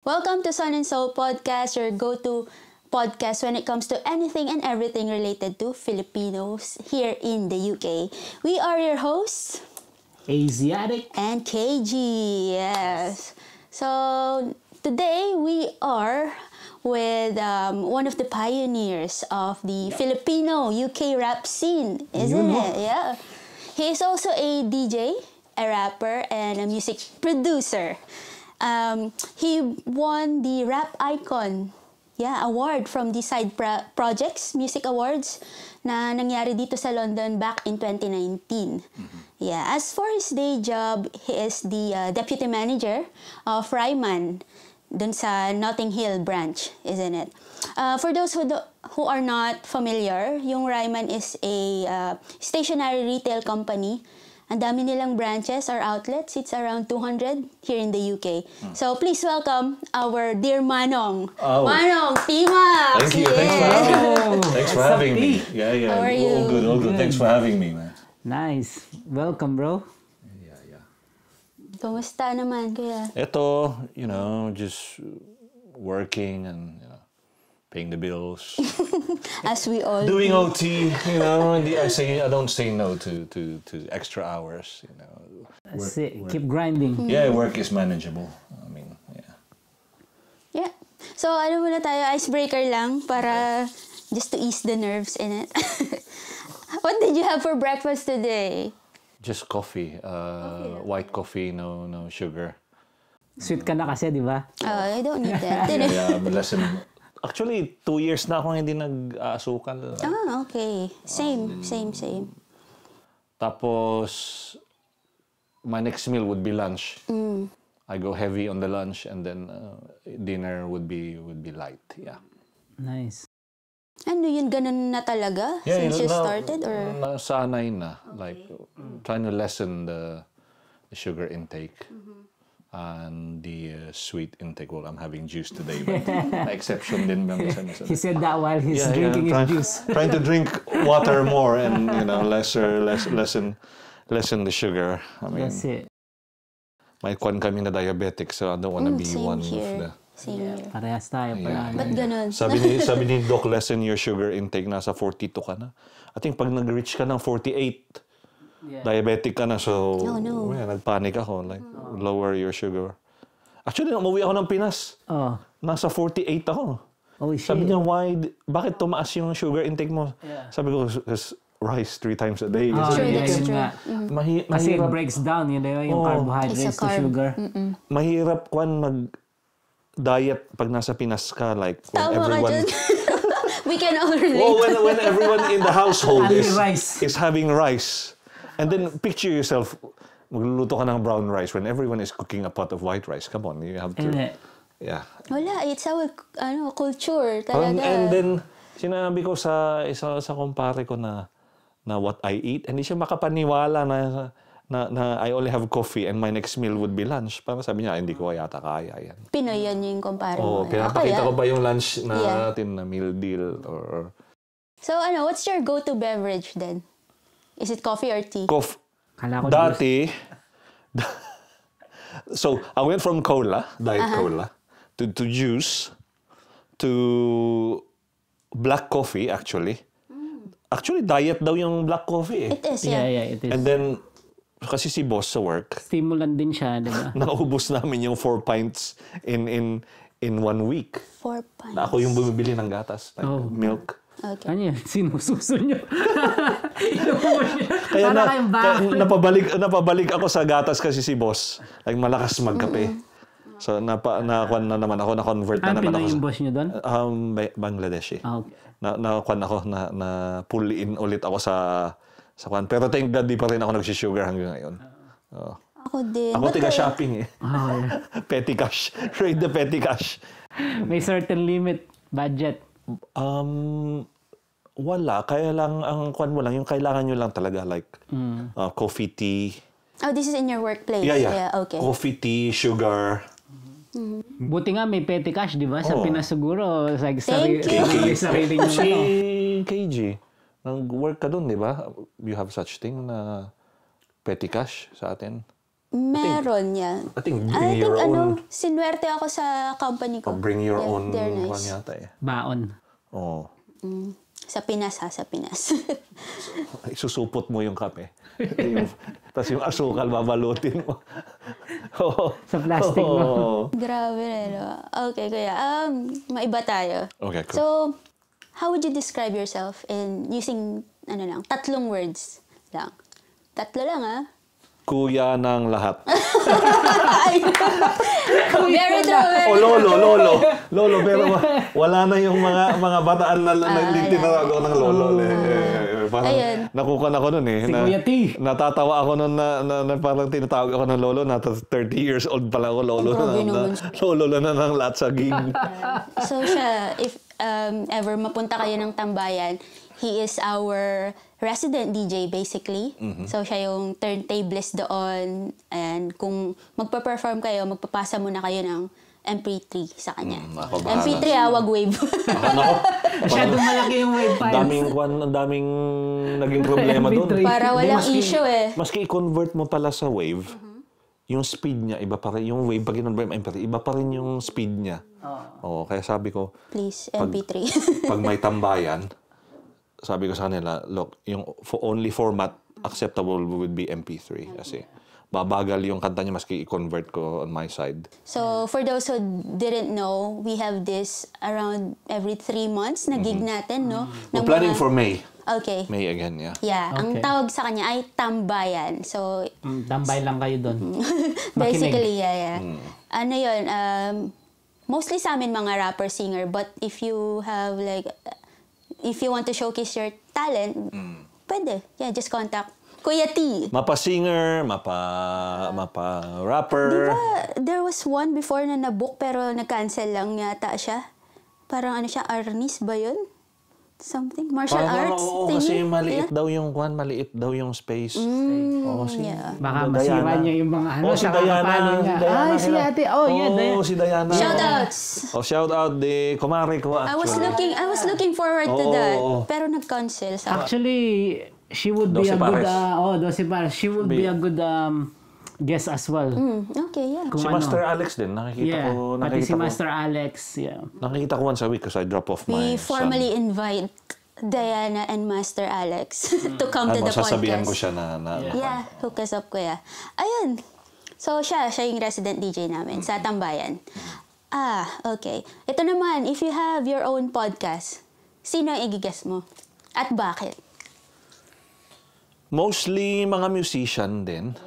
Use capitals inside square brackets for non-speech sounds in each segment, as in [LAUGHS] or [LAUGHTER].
Welcome to Sun and Soul Podcast, your go to podcast when it comes to anything and everything related to Filipinos here in the UK. We are your hosts, Asiatic and KG. Yes. So today we are with um, one of the pioneers of the Filipino UK rap scene, isn't you it? Yeah. He is also a DJ, a rapper, and a music producer. Um, he won the Rap Icon yeah, award from the Side Pro- Projects Music Awards na nangyari dito sa London back in 2019. Mm-hmm. Yeah, as for his day job, he is the uh, deputy manager of Ryman dun sa Notting Hill branch, isn't it? Uh, for those who do- who are not familiar, yung Ryman is a uh, stationary retail company Ang dami nilang branches or outlets. It's around 200 here in the UK. Hmm. So please welcome our dear Manong. Oh. Manong Pimax! Thank you. Yes. Thanks for having me. Thanks for having me. Yeah, yeah. How are you? All good, all good. good. Thanks for having me, man. Nice. Welcome, bro. Yeah, yeah. Kumusta naman, kuya? Ito, you know, just working and paying the bills, [LAUGHS] as we all doing do. OT. You know, I say I don't say no to to, to extra hours. You know, work, Work. Keep grinding. Yeah, mm-hmm. work is manageable. I mean, yeah. Yeah. So ano muna tayo icebreaker lang para okay. just to ease the nerves in it. [LAUGHS] what did you have for breakfast today? Just coffee. Uh, white coffee, no no sugar. Sweet ka na kasi, di ba? Oh, I don't need that. yeah, yeah, [LAUGHS] I'm less Actually, two years na akong hindi nag-asukal. Ah, okay. Same, um, same, same. Tapos, my next meal would be lunch. Mm. I go heavy on the lunch and then uh, dinner would be would be light. Yeah. Nice. Ano yun, ganun na talaga yeah, since you na, started? or Nasanay na. Okay. Like, mm. trying to lessen the, the sugar intake. Mm-hmm. and the uh, sweet intake. Well, I'm having juice today, but [LAUGHS] my exception didn't [LAUGHS] understand. he said that while he's yeah, drinking yeah, trying, his juice. trying to drink water more and you know lesser less lessen lessen the sugar. I mean, That's it. May kwan kami na diabetic, so I don't want to mm, be one here. of the. Same yeah. Parehas tayo pala. Yeah. but not ganun? sabi ni, [LAUGHS] sabi ni Doc, lessen your sugar intake. Nasa 42 ka na. I think pag nag-reach ka ng 48, Yeah. Diabetic ka na, so oh, no. man, ako. Like, oh. lower your sugar. Actually, umuwi ako ng Pinas. Oh. Nasa 48 ako. Oh, Sabi niya, why, bakit tumaas yung sugar intake mo? Yeah. Sabi ko, rice three times a day. Ah, Kasi oh, sure, yeah, that's true. Mm-hmm. Kasi it breaks down, yun know, yung oh, carbohydrates carb. to sugar. Mm-mm. Mahirap kwan mag diet pag nasa Pinas ka, like when Tama everyone... [LAUGHS] We can all relate. Well, when, when everyone in the household is, rice. is having rice, And then picture yourself, magluluto ka ng brown rice when everyone is cooking a pot of white rice. Come on, you have to... Hindi. Yeah. Wala, it's our ano, culture talaga. Um, and then, sinabi ko sa isa sa kumpare ko na na what I eat, hindi siya makapaniwala na na, na I only have coffee and my next meal would be lunch. Parang sabi niya, ah, hindi ko yata kaya yan. Pinoy yan yung kumpara oh, mo. Oo, ah, pinapakita ko ba yung lunch na yeah. natin na meal deal or... So ano, what's your go-to beverage then? Is it coffee or tea? Cof- Kala ko Dati, [LAUGHS] so I went from cola, diet uh-huh. cola, to, to juice, to black coffee actually. Mm. Actually, diet daw yung black coffee eh. It is, yeah. yeah, yeah it is. And then, kasi si boss sa work. Stimulant din siya, di ba? [LAUGHS] naubos namin yung four pints in in in one week. Four pints. Na ako yung bumibili ng gatas, like oh. milk. Okay. Ano yan? Sinususo nyo. Kaya na, kayong baboy. napabalik, napabalik ako sa gatas kasi si boss. Like, malakas magkape. So, napa, nakuan na naman ako, na-convert na naman ako. Ang yung boss niyo doon? Um, Bangladeshi. Eh. Okay. Na, nakuan ako, na, na pull in ulit ako sa sa kwan. Pero thank God, di pa rin ako nagsisugar hanggang ngayon. Oh. Ako din. Ako tiga shopping eh. Oh, yeah. [LAUGHS] petty cash. Trade the petty cash. May certain limit budget. Um, wala. Kaya lang, ang kwan mo lang, yung kailangan nyo lang talaga, like, mm. uh, coffee, tea. Oh, this is in your workplace? Yeah, yeah. yeah okay. Coffee, tea, sugar. Mm-hmm. Buti nga may petty cash, di ba? Sa oh. Pinas siguro. Like, Thank sarili, you. [LAUGHS] sarili nyo si KG, nag-work ka dun, di ba? You have such thing na petty cash sa atin? Meron niya. I think ah, bring I your think, Ano, sinwerte ako sa company ko. Oh, bring your yeah, own. They're nice. Yata, eh. Baon. Oo. Mm. Sa Pinas ha, sa Pinas. [LAUGHS] Isusupot mo yung kape. [LAUGHS] yung, Tapos yung asukal babalutin mo. [LAUGHS] oh. Sa plastic oh. mo. Grabe na, Okay, kuya. Um, maiba tayo. Okay, cool. So, how would you describe yourself in using, ano lang, tatlong words lang? Tatlo lang, ah kuya ng lahat. very true. Very oh, lolo, lolo. Lolo, pero [LAUGHS] wala na yung mga mga bataan na, na uh, tinatawag ng lolo. Oh. Eh, eh, eh, parang Ayun. nakukan ako nun eh. na, Natatawa ako nun na, na, na parang tinatawag ako ng lolo na 30 years old pala ako lolo. Na, na, lolo na na ng lahat sa game. [LAUGHS] so siya, if um, ever mapunta kayo ng tambayan, he is our resident DJ basically. Mm-hmm. So siya yung turntablist doon and kung magpa-perform kayo, magpapasa muna kayo ng MP3 sa kanya. Mm, MP3 ah, wag wave. [LAUGHS] ako, ako. Masyadong malaki yung wave files. Daming, kwan, daming naging problema [LAUGHS] doon. Para walang maski, issue eh. Maski i-convert mo pala sa wave, mm-hmm. yung speed niya, iba pa rin. Yung wave, pag kinonvert mo MP3, iba pa rin yung speed niya. Oh. Oo, kaya sabi ko, Please, MP3. Pag, pag may tambayan, [LAUGHS] sabi ko sa kanila, look, yung only format acceptable would be MP3 kasi babagal yung kanta niya maski i-convert ko on my side. So, for those who didn't know, we have this around every three months na gig mm-hmm. natin, no? Mm-hmm. planning mga... for May. Okay. May again, yeah. Yeah. Okay. Ang tawag sa kanya ay tambayan. So, mm, tambay lang kayo doon. [LAUGHS] basically, yeah, yeah. Mm. Ano yun, um, mostly sa amin mga rapper-singer, but if you have like if you want to showcase your talent, mm. pwede. Yeah, just contact Kuya T. Mapa singer, mapa uh, mapa rapper. Di there was one before na nabook pero nag-cancel lang yata siya. Parang ano siya, Arnis ba yun? something martial Parang, arts oo, thingy? kasi maliit yeah. daw yung kwan, maliit daw yung space. Mm, oo, si, yeah. Baka masira niya yung mga ano, oh, si Diana, niya. Diana. Ay, si ate. Oh, oh yeah, Diana. si Diana. Shout outs. Oh, shout out de kumare ko actually. I was looking I was looking forward oh, to that. Oh, Pero nag-cancel sa Actually, she would be a Pares. good uh, oh, Dose Pares. She would be, be a good um guest as well. Mm, okay, yeah. Kung si ano. Master Alex din, nakikita yeah, ko. Nakikita pati si ko, Master Alex, yeah. Nakikita ko once a week because I drop off my We formally son. invite Diana and Master Alex mm. [LAUGHS] to hmm. come ano, to the podcast. Sasabihin ko siya na... na yeah. yeah, hook us up kuya. Ayun. So siya, siya yung resident DJ namin sa mm-hmm. Tambayan. Mm-hmm. Ah, okay. Ito naman, if you have your own podcast, sino ang igigess mo? At bakit? Mostly mga musician din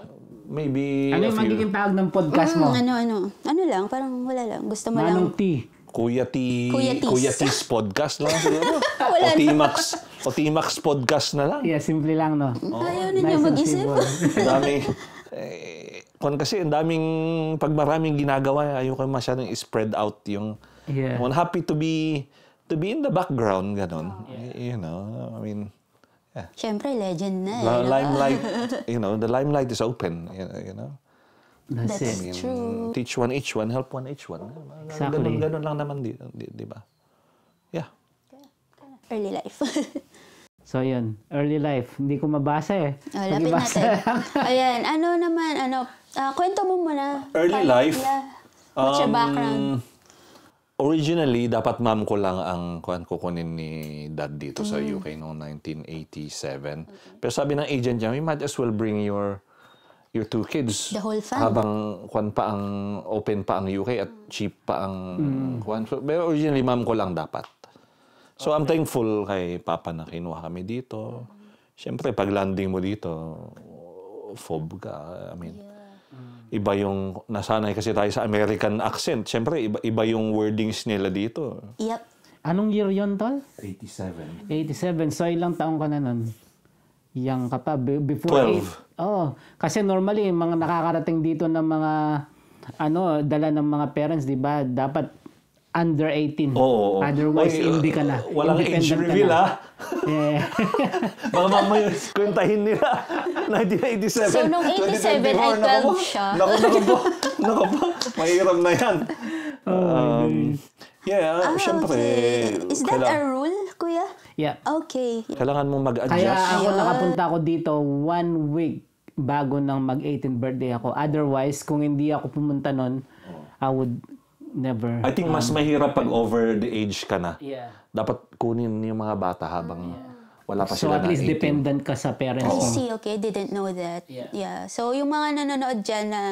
maybe Ano yung magiging tawag ng podcast mo? Mm, ano, ano. Ano lang, parang wala lang. Gusto mo Manong lang. T. Kuya T. Kuya Tis. Kuya T's podcast lang siguro. [LAUGHS] Wala o na. T-Max. O T-Max podcast na lang. Yeah, simple lang, no? Oh. Ayaw na nice mag-isip. [LAUGHS] dami. Eh, kasi ang daming, pag maraming ginagawa, ayaw ko masyadong spread out yung, yeah. I'm happy to be, to be in the background, ganon. Yeah. You know, I mean, Yeah. Siyempre, legend na. Eh, the limelight, [LAUGHS] you know, the limelight is open, you know. That's, That's it. true. Teach one each one, help one each one. Exactly. Ganun, ganun lang naman, di, di, di ba? Yeah. Early life. [LAUGHS] So, yun. Early life. Hindi ko mabasa eh. Oh, lapit natin. [LAUGHS] Ayan. Ano naman, ano, uh, kwento mo muna. Early Paano life. What's um, your background? originally, dapat ma'am ko lang ang kuhan kukunin ni dad dito mm. sa UK noong 1987. Okay. Pero sabi ng agent niya, you might as well bring your your two kids. The whole family. Habang kuhan pa ang, open pa ang UK at mm. cheap pa ang mm. kuhan. Pero originally, ma'am ko lang dapat. So, okay. I'm thankful kay Papa na kinuha kami dito. Mm. Siyempre, pag landing mo dito, fob ka. I mean, yeah iba yung nasanay kasi tayo sa American accent. Siyempre, iba, iba yung wordings nila dito. Yep. Anong year yon tol? 87. 87. So, ilang taong ka na nun? Yang ka pa. Before 12. 8. Oh, kasi normally, mga nakakarating dito ng mga ano, dala ng mga parents, di ba? Dapat under 18. Oo. Otherwise, Oy, hindi ka na. Walang age reveal, ha? Yeah. [LAUGHS] Baka mamaya kwentahin nila. 1987. So, nung 87, ay 12 siya. Naku, naku po. Naku po. Mahirap na yan. Oh, um, yeah, ah, syempre. Okay. Is that kailangan, a rule, kuya? Yeah. Okay. Kailangan mong mag-adjust. Kaya ako yeah. nakapunta ako dito one week bago ng mag-18 birthday ako. Otherwise, kung hindi ako pumunta nun, I would never. I think mas um, mahirap pag over the age ka na. Yeah. Dapat kunin yung mga bata habang yeah. wala pa so sila na So at least 18. dependent ka sa parents mo. Oh. I see, okay, didn't know that. Yeah. yeah. So yung mga nanonood dyan na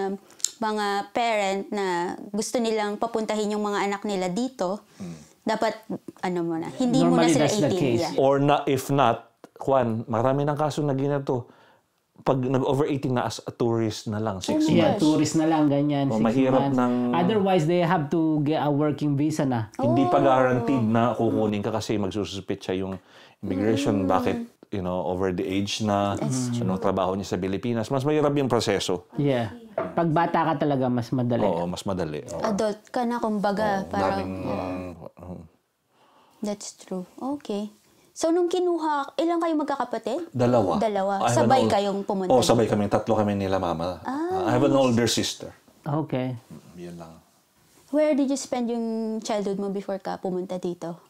mga parent na gusto nilang papuntahin yung mga anak nila dito, hmm. dapat ano muna, hindi Normally, muna sila 18. Yeah. Or na, if not, Juan, marami ng kaso na ginito pag nag 18 na as a tourist na lang, six oh, months. Yeah, tourist na lang, ganyan, oh, six mahirap months. Ng... Otherwise, they have to get a working visa na. Oh. Hindi pa oh. guaranteed na kukunin ka kasi magsususpit siya yung immigration. Mm. Bakit you know, over the age na, anong trabaho niya sa Pilipinas, mas mahirap yung proseso. Yeah. Pag bata ka talaga, mas madali. Oo, mas madali. Oo. Adult ka na, kumbaga. Oo, parang, daming, yeah. uh, uh, That's true. Okay. So, nung kinuha, ilang kayo magkakapatid? Dalawa. Dalawa. I sabay old, kayong pumunta? Oo, oh, sabay kami. Tatlo kami nila mama. Ah, uh, I have an older sister. Okay. Mm, yun lang. Where did you spend yung childhood mo before ka pumunta dito?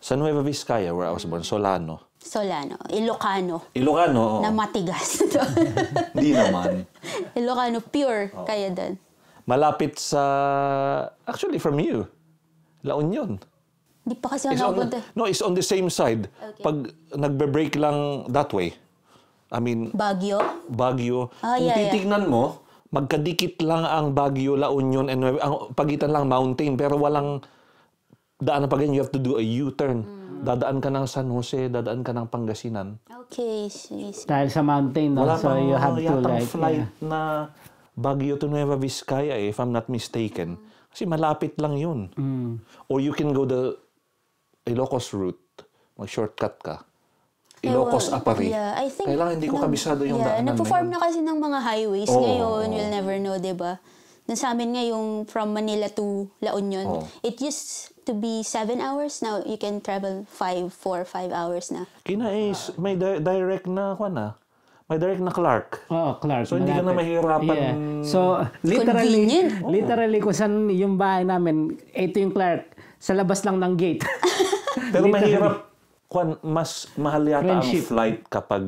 Sa Nueva Vizcaya, where I was born, Solano. Solano. Ilocano. Ilocano. Na matigas. [LAUGHS] Hindi naman. Ilocano, pure oh. kaya doon. Malapit sa, actually from you, La Union. Hindi pa kasi ako nakapunta. Eh. No, it's on the same side. Okay. Pag nagbe-break lang that way, I mean... Baguio? Baguio. Ah, Kung yeah, titignan yeah. mo, magkadikit lang ang Baguio, La Union, and ang pagitan lang mountain, pero walang daan pa ganyan. You have to do a U-turn. Mm. Dadaan ka ng San Jose, dadaan ka ng Pangasinan. Okay, yes. Dahil sa mountain, no? Wala so you have to like... flight yeah. na Baguio to Nueva Vizcaya, eh, if I'm not mistaken. Mm. Kasi malapit lang yun. Mm. Or you can go the Ilocos route, mag-shortcut ka. Ilocos well, Apari. Yeah, I think... Kailangan hindi ko nag, kabisado yung yeah, daanan Nagpo-form na kasi ng mga highways oh, ngayon. Oh. You'll never know, di ba? Dun sa amin nga yung from Manila to La Union, oh. it used to be 7 hours. Now, you can travel 5, 4, 5 hours na. Kina is, uh, may di- direct na, kwa na? May direct na Clark. Oh, Clark. So, hindi ka na mahirapan. Yeah. So, literally, Convenient. literally, oh. kung saan yung bahay namin, ito yung Clark, sa labas lang ng gate. [LAUGHS] Pero mahirap, kwan, mas mahal yata Friendship. ang flight kapag,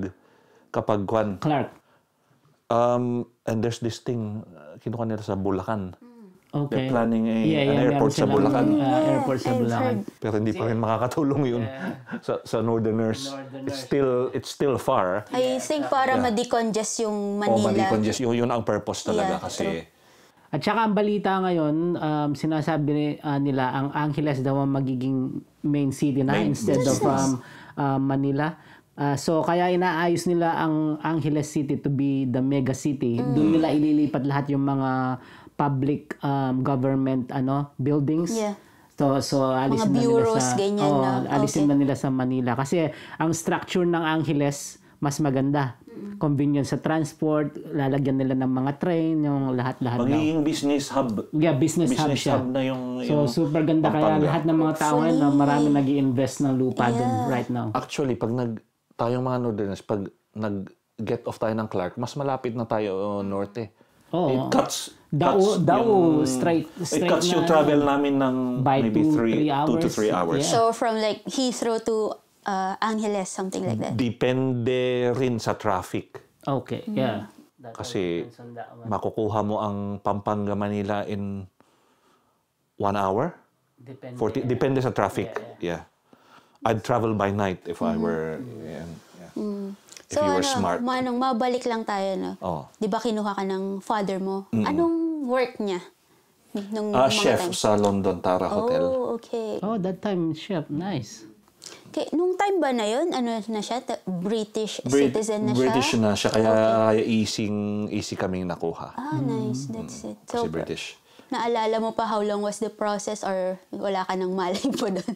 kapag kwan. Clark. Um, and there's this thing, uh, kinuha nila sa Bulacan. Mm. Okay. They're planning a, yeah, an airport sa Bulacan. Uh, airport sa Bulacan. Pero hindi pa rin makakatulong yun yeah. sa, sa northerners. northerners. It's still it's still far. I think para yeah. ma-decongest yung Manila. O ma-decongest. Yun, yun ang purpose talaga yeah, kasi true. At saka ang balita ngayon, um, sinasabi uh, nila ang Angeles daw ang magiging main city na main, instead of um, uh, Manila. Uh, so kaya inaayos nila ang Angeles City to be the mega city. Mm. Doon nila ililipat lahat yung mga public um, government ano buildings. Yeah. So, so alisin mga bureaus, na nila sa ganyan oh, na. alisin okay. na nila sa Manila kasi ang structure ng Angeles mas maganda. Mm-hmm. Convenience sa transport, lalagyan nila ng mga train, yung lahat-lahat. Magiging daw. business hub. Yeah, business, business hub siya. hub na yung, yung super ganda pampanga. kaya lahat ng mga tao ngayon na marami nag invest ng lupa yeah. dun right now. Actually, pag nag, tayong mga Northerners, pag nag-get off tayo ng Clark, mas malapit na tayo uh, norte. Oh, it cuts daw, Dao, straight, straight It cuts na, yung travel namin ng by maybe 2 to 3 hours. Two to three hours. Yeah. So, from like Heathrow to uh, Angeles, something like that. Depende rin sa traffic. Okay, mm. yeah. Kasi makukuha mo ang Pampanga-Manila in one hour? Depende. 40, yeah. depende sa traffic, yeah, yeah. yeah. I'd travel by night if mm. I were... Yeah, yeah. Mm. If so, you were ano, smart. Manong, mabalik lang tayo, no? Oh. Di ba kinuha ka ng father mo? Mm. Anong work niya? Nung, nung uh, ah, chef time? sa London Tara Hotel. Oh, okay. Oh, that time chef. Nice. Okay. Nung time ba na yun, ano na siya? British Brit- citizen na British siya? British na siya, kaya okay. easing, easy kaming nakuha. Ah, nice. Mm-hmm. That's it. So, Kasi British. Naalala mo pa how long was the process or wala ka nang malay po doon?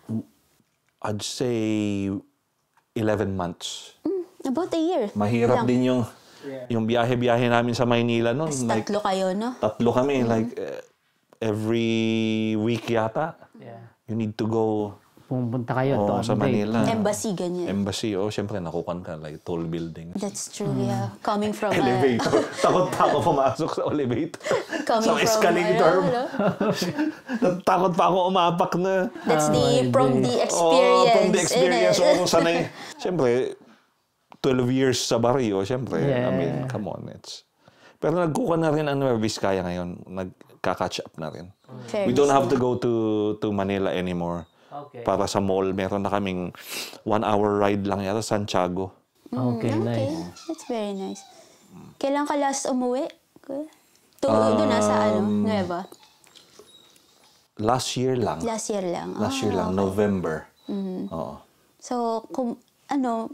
[LAUGHS] I'd say 11 months. Mm, about a year. Mahirap Lang. din yung yung biyahe-biyahe namin sa Maynila noon. Like, tatlo kayo, no? Tatlo kami. Mm-hmm. Like, uh, every week yata. Yeah. You need to go pumunta kayo oh, sa Manila. Embassy, ganyan. Embassy, oh, syempre, nakukan ka, like tall buildings. That's true, mm. yeah. Hmm. Coming from uh, elevator. A... [LAUGHS] Takot pa ako pumasok sa elevator. Coming sa so, escalator. Ano, ano? [LAUGHS] Takot pa ako umapak na. That's the, oh, from the experience. Oh, from the experience. Oh, kung sanay. [LAUGHS] Syempre, 12 years sa barrio, syempre. Yeah. I mean, come on, it's... Pero nagkuha na rin ang Nueva Vizcaya ngayon. Nagka-catch up na rin. Fair We don't have to go to to Manila anymore. Okay. Para sa mall, meron na kaming one hour ride lang yata Santiago. Okay, mm, okay. nice. That's very nice. Kailan ka last umuwi? Tuloy um, na sa ano, Nueva? Last year lang. Last year lang. Last year ah, lang, okay. November. Mm-hmm. Oo. So, kung ano,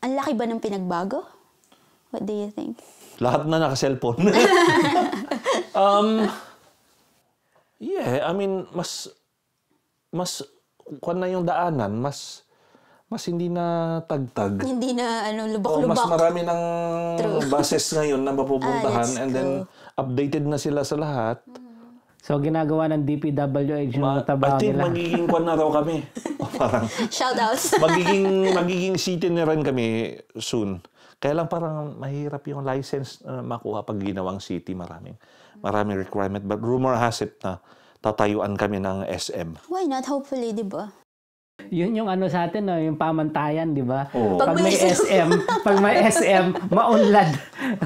ang laki ba ng pinagbago? What do you think? Lahat na naka-cellphone. [LAUGHS] um, yeah, I mean, mas mas kung na yung daanan, mas mas hindi na tagtag. Hindi na ano lubak-lubak. Oh, mas marami ng [LAUGHS] bases ngayon na mapupuntahan ah, and then updated na sila sa lahat. So ginagawa ng DPWH yung Ma- trabaho nila. I think nila. magiging kwan na raw kami. [LAUGHS] O, oh, parang shoutouts. [LAUGHS] magiging magiging city na rin kami soon. Kaya lang parang mahirap yung license na uh, makuha pag ginawang city maraming maraming requirement but rumor has it na tatayuan kami ng SM. Why not? Hopefully, di ba? Yun yung ano sa atin, no? yung pamantayan, di ba? Oh. Pag, pag may SM, pag may SM, maunlad.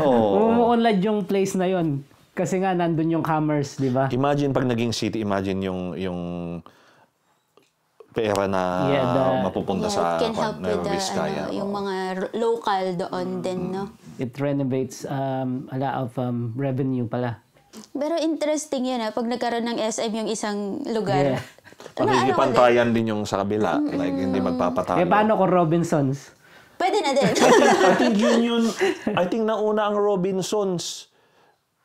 Oh. maunlad yung place na yon. Kasi nga, nandun yung commerce, di ba? Imagine pag naging city, imagine yung, yung pera na yeah, the, mapupunta yeah, sa can help with the, Vizcaya. Ano, ano, yung mga local doon mm. din, no? It renovates um, a lot of um, revenue pala pero interesting yun ah, pag nagkaroon ng SM yung isang lugar. Yeah. Ano, ano Pakikipantayan din yung sa kabila. Mm-hmm. Like, hindi magpapatalo. Eh, paano kung Robinsons? Pwede na din. I, [LAUGHS] think, I think yun yun. I think nauna ang Robinsons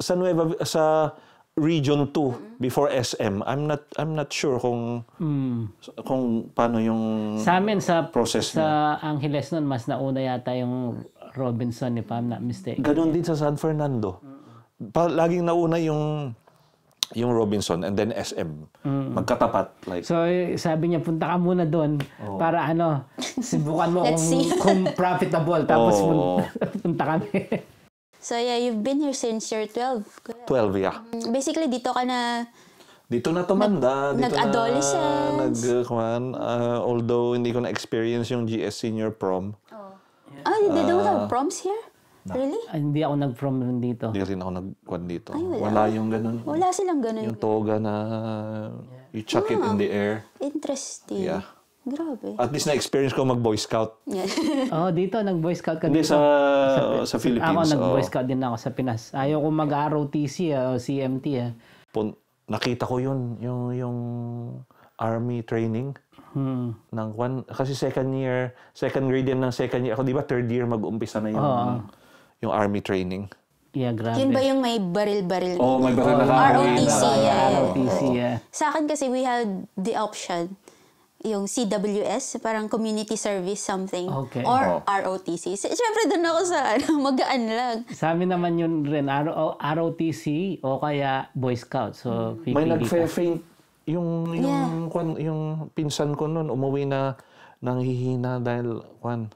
sa Nueva, sa Region 2 before SM. I'm not I'm not sure kung mm. kung paano yung sa amin sa process sa niya. Angeles noon mas nauna yata yung Robinson if I'm not mistaken. Ganon din sa San Fernando. Mm laging nauna yung yung Robinson and then SM. Mm. Magkatapat. Like. So, eh, sabi niya, punta ka muna doon oh. para ano, subukan mo [LAUGHS] kung, kung profitable. Tapos oh. [LAUGHS] punta kami. so, yeah, you've been here since you're 12. 12, yeah. Mm, basically, dito ka na... Dito na tumanda. Nag, dito nag-adolescence. Na, nag, kuman, uh, ah, although, hindi ko na-experience yung GS Senior Prom. Oh, yeah. oh they don't uh, have ah. proms here? Really? Ay, ah, hindi ako nag-from dito. Hindi rin ako nag-kwan dito. Ay, wala. wala yung ganun. Wala silang ganun. Yung toga na you chuck yeah. it in the air. Interesting. Yeah. Grabe. At least na-experience ko mag-Boy Scout. Yeah. [LAUGHS] oh, dito, nag-Boy Scout ka Hindi, dito. Sa, sa, sa Philippines. Ako, nag-Boy oh. Scout din ako sa Pinas. Ayaw ko mag-ROTC o CMT. Ha. Ah, ah. Pun- nakita ko yun, yung, yung army training. Hmm. Ng one, kasi second year, second grade yan ng second year. Ako, di ba, third year mag-umpisa na yun? Oh yung army training. Yeah, grabe. Yun ba yung may baril-baril? Oo, oh, may baril na oh, ROTC, yeah. ROTC, yeah. Sa akin kasi we had the option yung CWS, parang community service something. Okay. Or oh. ROTC. Siyempre, doon ako sa [LAUGHS] ano, magaan lang. Sa amin naman yun rin, ROTC o kaya Boy Scout. So, mm. May nag-faint yung yung yeah. kwan, yung pinsan ko noon umuwi na nanghihina dahil kwan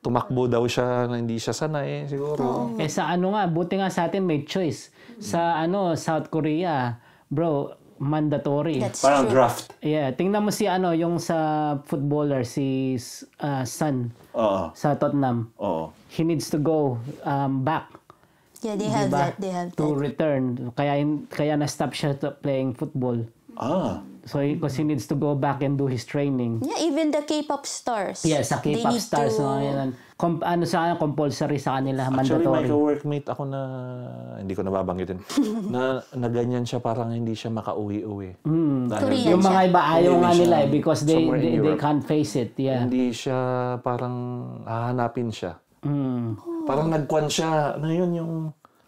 tumakbo daw siya na hindi siya sanay siguro. Oh. Eh sa ano nga, buti nga sa atin may choice. Sa ano, South Korea, bro, mandatory. That's Parang true. draft. Yeah, tingnan mo si ano, yung sa footballer si uh, Sun Oo. sa Tottenham. Oo. He needs to go um, back. Yeah, they have diba? that. They have to that. return. Kaya kaya na stop siya to playing football. Ah. So, because he needs to go back and do his training. Yeah, even the K-pop stars. Yes, yeah, sa K-pop stars. To... No, com, ano sa kanya, compulsory sa kanila, mandatory. Actually, may workmate ako na, hindi ko nababanggitin, [LAUGHS] na, na ganyan siya, parang hindi siya makauwi-uwi. Mm. Korean yung mga iba ayaw nga nila eh, because they, they, they can't face it. Yeah. Hindi siya, parang hahanapin siya. Mm. Parang nagkwan siya, na ano yun yung...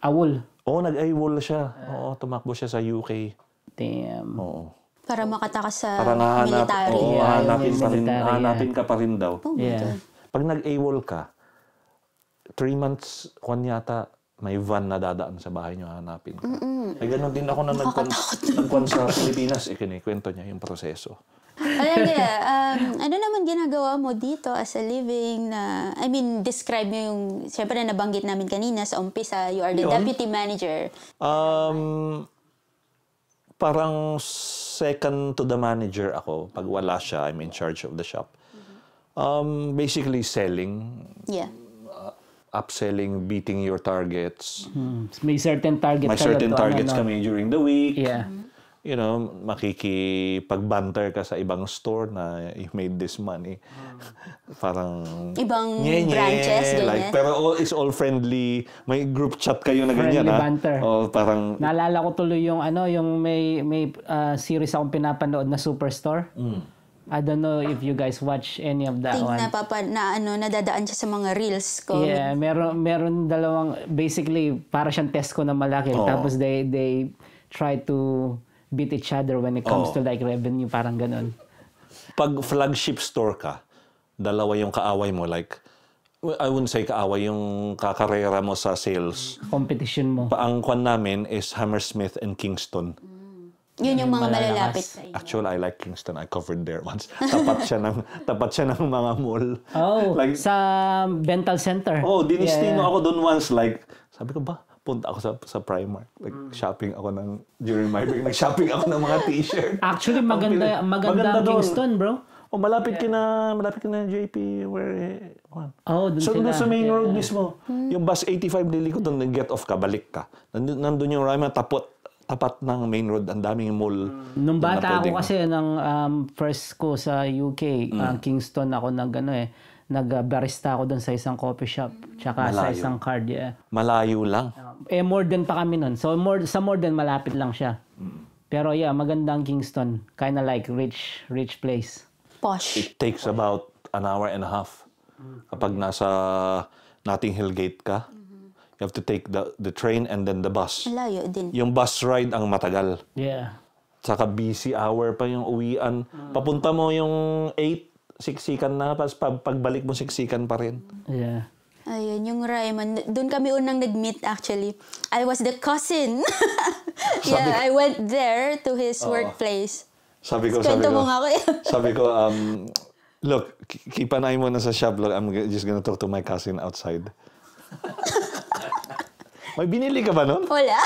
Awol. Oo, oh, nag-awol siya. Oo, tumakbo siya sa UK. Damn. Oo. Para makatakas sa para nahanap, military. Oo, yeah, hanapin, pa rin, yeah. hanapin ka pa rin daw. Oh yeah. Pag nag-AWOL ka, three months, kwan yata, may van na dadaan sa bahay niyo, hanapin ka. Mm-mm. Ay, eh, ganun din ako na nagkwan, nagkwan sa Pilipinas. Ikinikwento eh, niya yung proseso. Alam niya, um, ano naman ginagawa mo dito as a living na, I mean, describe mo yung, syempre na nabanggit namin kanina sa umpisa, you are the Yun. deputy manager. Um, parang second to the manager ako. Pag wala siya, I'm in charge of the shop. Um, basically, selling. Yeah. Uh, upselling, beating your targets. Mm. May certain target May certain targets ano? kami during the week. Yeah you know, makikipag-banter ka sa ibang store na you made this money. Mm. Parang... Ibang nye, nye, branches, ganyan. Like, pero all, it's all friendly. May group chat kayo na friendly ganyan, friendly ah. banter. Ha? Oh, parang... Naalala ko tuloy yung ano, yung may, may uh, series akong pinapanood na Superstore. Mm. I don't know if you guys watch any of that Think one. Think napapa, na ano, nadadaan siya sa mga reels ko. Yeah, meron, meron dalawang, basically, para siyang test ko na malaki. Oh. Tapos they, they try to beat each other when it comes Oo. to oh. like revenue, parang ganun. Pag flagship store ka, dalawa yung kaaway mo, like, I wouldn't say kaaway, yung kakarera mo sa sales. Competition mo. Pa ang kwan namin is Hammersmith and Kingston. Mm. Yun yung mga malalapit sa inyo. Actually, I like Kingston. I covered there once. [LAUGHS] Tapat siya ng, tapat siya ng mga mall. Oh, Like- sa Bental center. Oh, dinisting mo ako doon once. Like, sabi ko ba, punta ako sa, sa Primark. Like, mm. shopping ako ng, during my break, nag-shopping ako ng mga t-shirt. Actually, maganda, maganda, maganda Kingston, bro. Oh, malapit yeah. kina malapit kina JP where one. Oh, dun so, sila. sa main yeah. road mismo. Hmm. Yung bus 85 liliko doon nag-get off ka, balik ka. Nandun, nandun yung Rima tapot tapat ng main road, ang daming mall. Mm. Nung bata ako kasi ng um, first ko sa UK, mm. uh, Kingston ako nang gano eh nag-barista ako doon sa isang coffee shop, tsaka Malayo. sa isang card. Yeah. Malayo lang. Eh, more than pa kami noon. So, more, sa more than, malapit lang siya. Pero yeah, magandang Kingston. Kind of like rich, rich place. Posh. It takes about an hour and a half. Kapag nasa Notting Hill Gate ka, mm-hmm. you have to take the, the train and then the bus. Malayo din. Yung bus ride ang matagal. Yeah. Tsaka busy hour pa yung uwian. Papunta mo yung 8, siksikan na, tapos pagbalik mo siksikan pa rin. Yeah. Ayun, yung Raymond. Doon kami unang nag-meet actually. I was the cousin. [LAUGHS] yeah, ko, I went there to his oh, workplace. Sabi ko, Kwento sabi ko. ako. [LAUGHS] sabi ko, um, look, keep an eye mo na sa shop. Look, I'm just gonna talk to my cousin outside. [LAUGHS] May binili ka ba nun? Wala.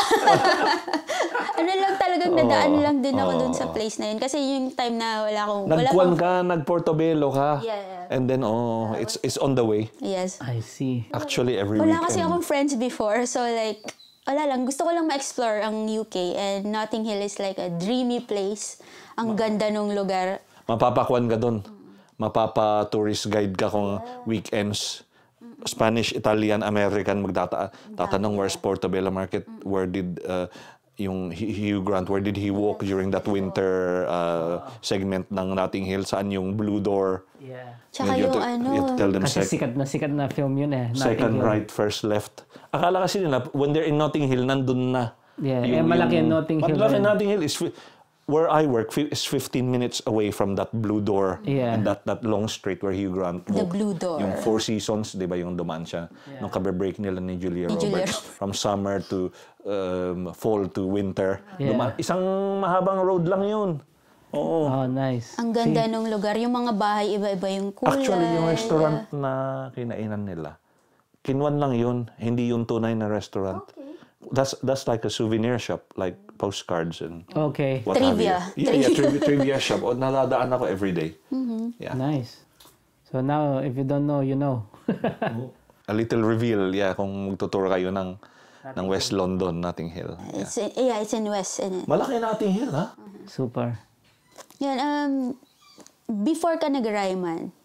[LAUGHS] ano lang talagang oh, nadaan lang din ako oh. dun sa place na yun. Kasi yung time na wala akong... Nagkuhan ka, nag-Portobello ka. Yeah, yeah. And then, oh, it's it's on the way. Yes. I see. Actually, every wala weekend. Wala kasi akong friends before. So like, wala lang. Gusto ko lang ma-explore ang UK. And Notting Hill is like a dreamy place. Ang Ma- ganda nung lugar. Mapapakuan ka dun. Mapapa-tourist guide ka kung yeah. weekends Spanish, Italian, American magtata tatanong where's Portobello Market? Where did uh, yung Hugh Grant, where did he walk during that winter uh, segment ng Notting Hill? Saan yung Blue Door? Yeah. Tsaka yung to, ano, you tell them kasi sec- sikat na sikat na film yun eh. Notting second Hill. right, first left. Akala kasi nila, when they're in Notting Hill, nandun na. Yeah, yung, eh, malaki yung, Notting Hill. Malaki eh. Notting Hill is where I work is 15 minutes away from that blue door yeah. and that that long street where Hugh Grant walked. The blue door. Yung Four Seasons, di ba yung dumaan siya? Yeah. Nung kabe-break nila ni Julia ni Roberts. Julia. From summer to um, fall to winter. Yeah. Dumaan. Isang mahabang road lang yun. Oo. Oh, nice. Ang ganda See? nung lugar. Yung mga bahay, iba-iba yung kulay. Actually, yung restaurant yeah. na kinainan nila, kinwan lang yun. Hindi yung tunay na restaurant. Okay. That's, that's like a souvenir shop. Like, postcards and okay. what trivia. Have you. Yeah, trivia. yeah trivia, [LAUGHS] trivia shop. O, nadadaan ako every day. Mm-hmm. Yeah. Nice. So now, if you don't know, you know. [LAUGHS] A little reveal, yeah, kung magtutur kayo ng ng West London, Notting Hill. Yeah. It's in, yeah, it's in West, in it. Malaki Notting Hill, ha? Super. Yan, um, before ka nag-Ryman,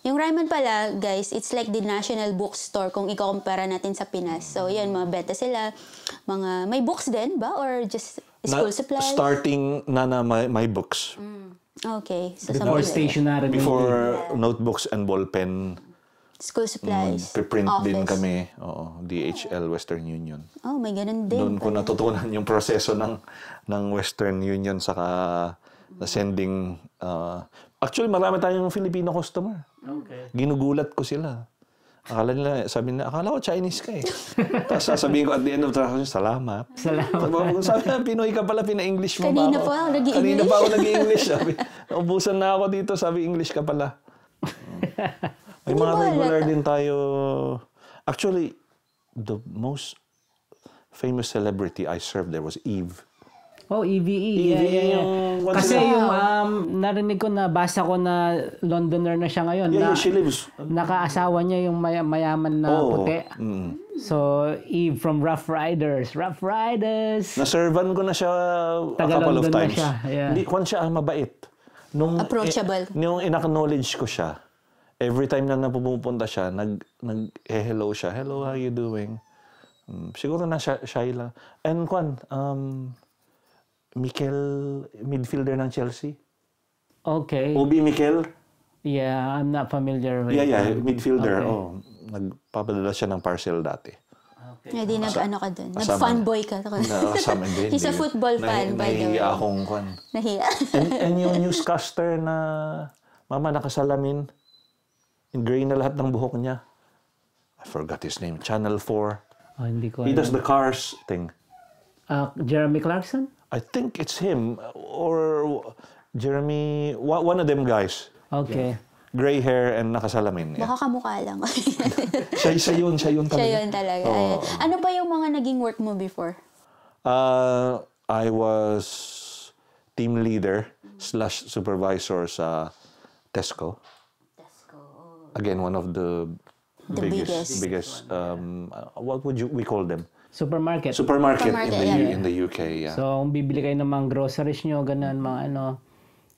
yung ramen pala, guys, it's like the national bookstore kung ikukumpara natin sa Pinas. So, yan, mga beta sila. Mga, may books din ba? Or just school Not supplies? Starting na na my, my books. Mm. Okay. So Before stationery. Before yeah. notebooks and ballpen. School supplies. Mm, preprint office. din kami. Oo, DHL Western Union. Oh, may ganun din. Doon ko natutunan yung proseso ng ng Western Union saka sending uh, actually marami tayong Filipino customer. Okay. Ginugulat ko sila. Akala nila, sabi nila, akala ko Chinese ka eh. [LAUGHS] Tapos sasabihin ko at the end of the transaction, salamat. Salamat. Sabi, sabi Pinoy ka pala, pina-English mo Kanina pa ako. Pa, nag-English. Kanina pa ako nag-English. Sabi, ubusan na ako dito, sabi English ka pala. [LAUGHS] May mga ano regular din tayo. Actually, the most famous celebrity I served there was Eve. Oh, EVE. EVE yeah, yeah, yeah. Yung, Kasi wow. yung um, narinig ko na basa ko na Londoner na siya ngayon. Yeah, na, yeah, she lives. Nakaasawa niya yung may, mayaman na oh, puti. Mm. So, Eve from Rough Riders. Rough Riders! Naservan ko na siya Taga a couple London of times. siya. Yeah. Hindi, kwan siya, ah, mabait. Nung, e-, Approachable. Eh, nung in-acknowledge ko siya, every time na napupunta siya, nag, nag-hello siya. Hello, how you doing? Um, siguro na siya, shy lang. And kwan, um, Mikel, midfielder ng Chelsea. Okay. Obi Mikel. Yeah, I'm not familiar with Yeah, yeah, him. midfielder. Okay. Oh, nagpapadala siya ng parcel dati. Okay. Hindi yeah, nag-ano ka doon. Nag-fanboy ka. Na, kasama, [LAUGHS] hindi, He's a football fan, by the way. Nahiya akong kwan. Nahiya. and, and yung [LAUGHS] newscaster na mama nakasalamin, gray na lahat ng buhok niya. I forgot his name. Channel 4. Oh, ah, hindi ko He alam. does the Cars thing. Uh, Jeremy Clarkson? I think it's him or Jeremy, one of them guys. Okay. Yeah. Gray hair and nakasalamin. Yeah. Baka kamukha lang. [LAUGHS] siya, siya yun, siya yun talaga. Siya yun talaga. Oh. Ano pa yung mga naging work mo before? Uh, I was team leader slash supervisor sa Tesco. Tesco. Oh. Again, one of the, the biggest, biggest, biggest um, uh, what would you, we call them? Supermarket. Supermarket, Supermarket in, the, yeah. in the UK, yeah. So, kung bibili kayo ng mga groceries nyo, ganun, mga ano,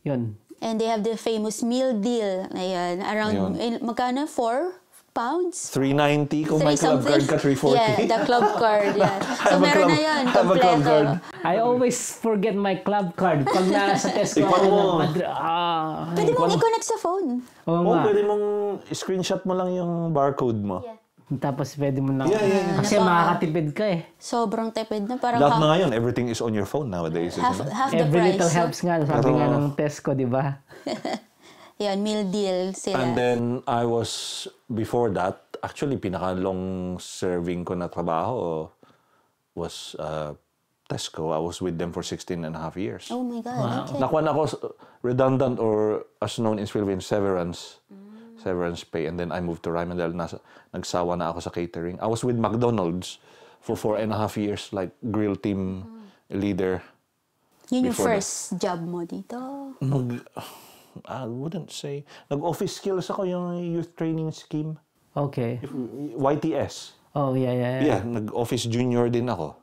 yun. And they have the famous meal deal. Ayan, around, Ayun. Eh, magkano? Four? pounds? 390 kung Three may club card ka, 340. [LAUGHS] Yeah, the club card, yeah. [LAUGHS] So meron club, na yun, kompleto. I always forget my club card pag nasa test ko. Ipan mo. Ah, pwede mong i-connect sa phone. Oo, oh, nga. pwede mong screenshot mo lang yung barcode mo. Yeah. Tapos pwede mo na. Yeah, yeah, Kasi Napaka- makakatipid ka eh. Sobrang tipid na. Parang Lahat na half, ngayon, everything is on your phone nowadays. half, isn't it? half the Every price. little helps nga. Sabi Pero- nga ng Tesco, di ba? [LAUGHS] Yun, meal deal sila. And then, I was, before that, actually, pinaka-long serving ko na trabaho was uh, Tesco. I was with them for 16 and a half years. Oh my God, okay. Nakuha na ako redundant or as known in Philippines, severance severance pay, and then I moved to Ryman dahil nasa, nagsawa na ako sa catering. I was with McDonald's for four and a half years, like grill team leader. Yun yung first that. job mo dito? Mag, I wouldn't say. Nag-office skills ako yung youth training scheme. Okay. YTS. Oh, yeah, yeah, yeah. Yeah, nag-office junior din ako.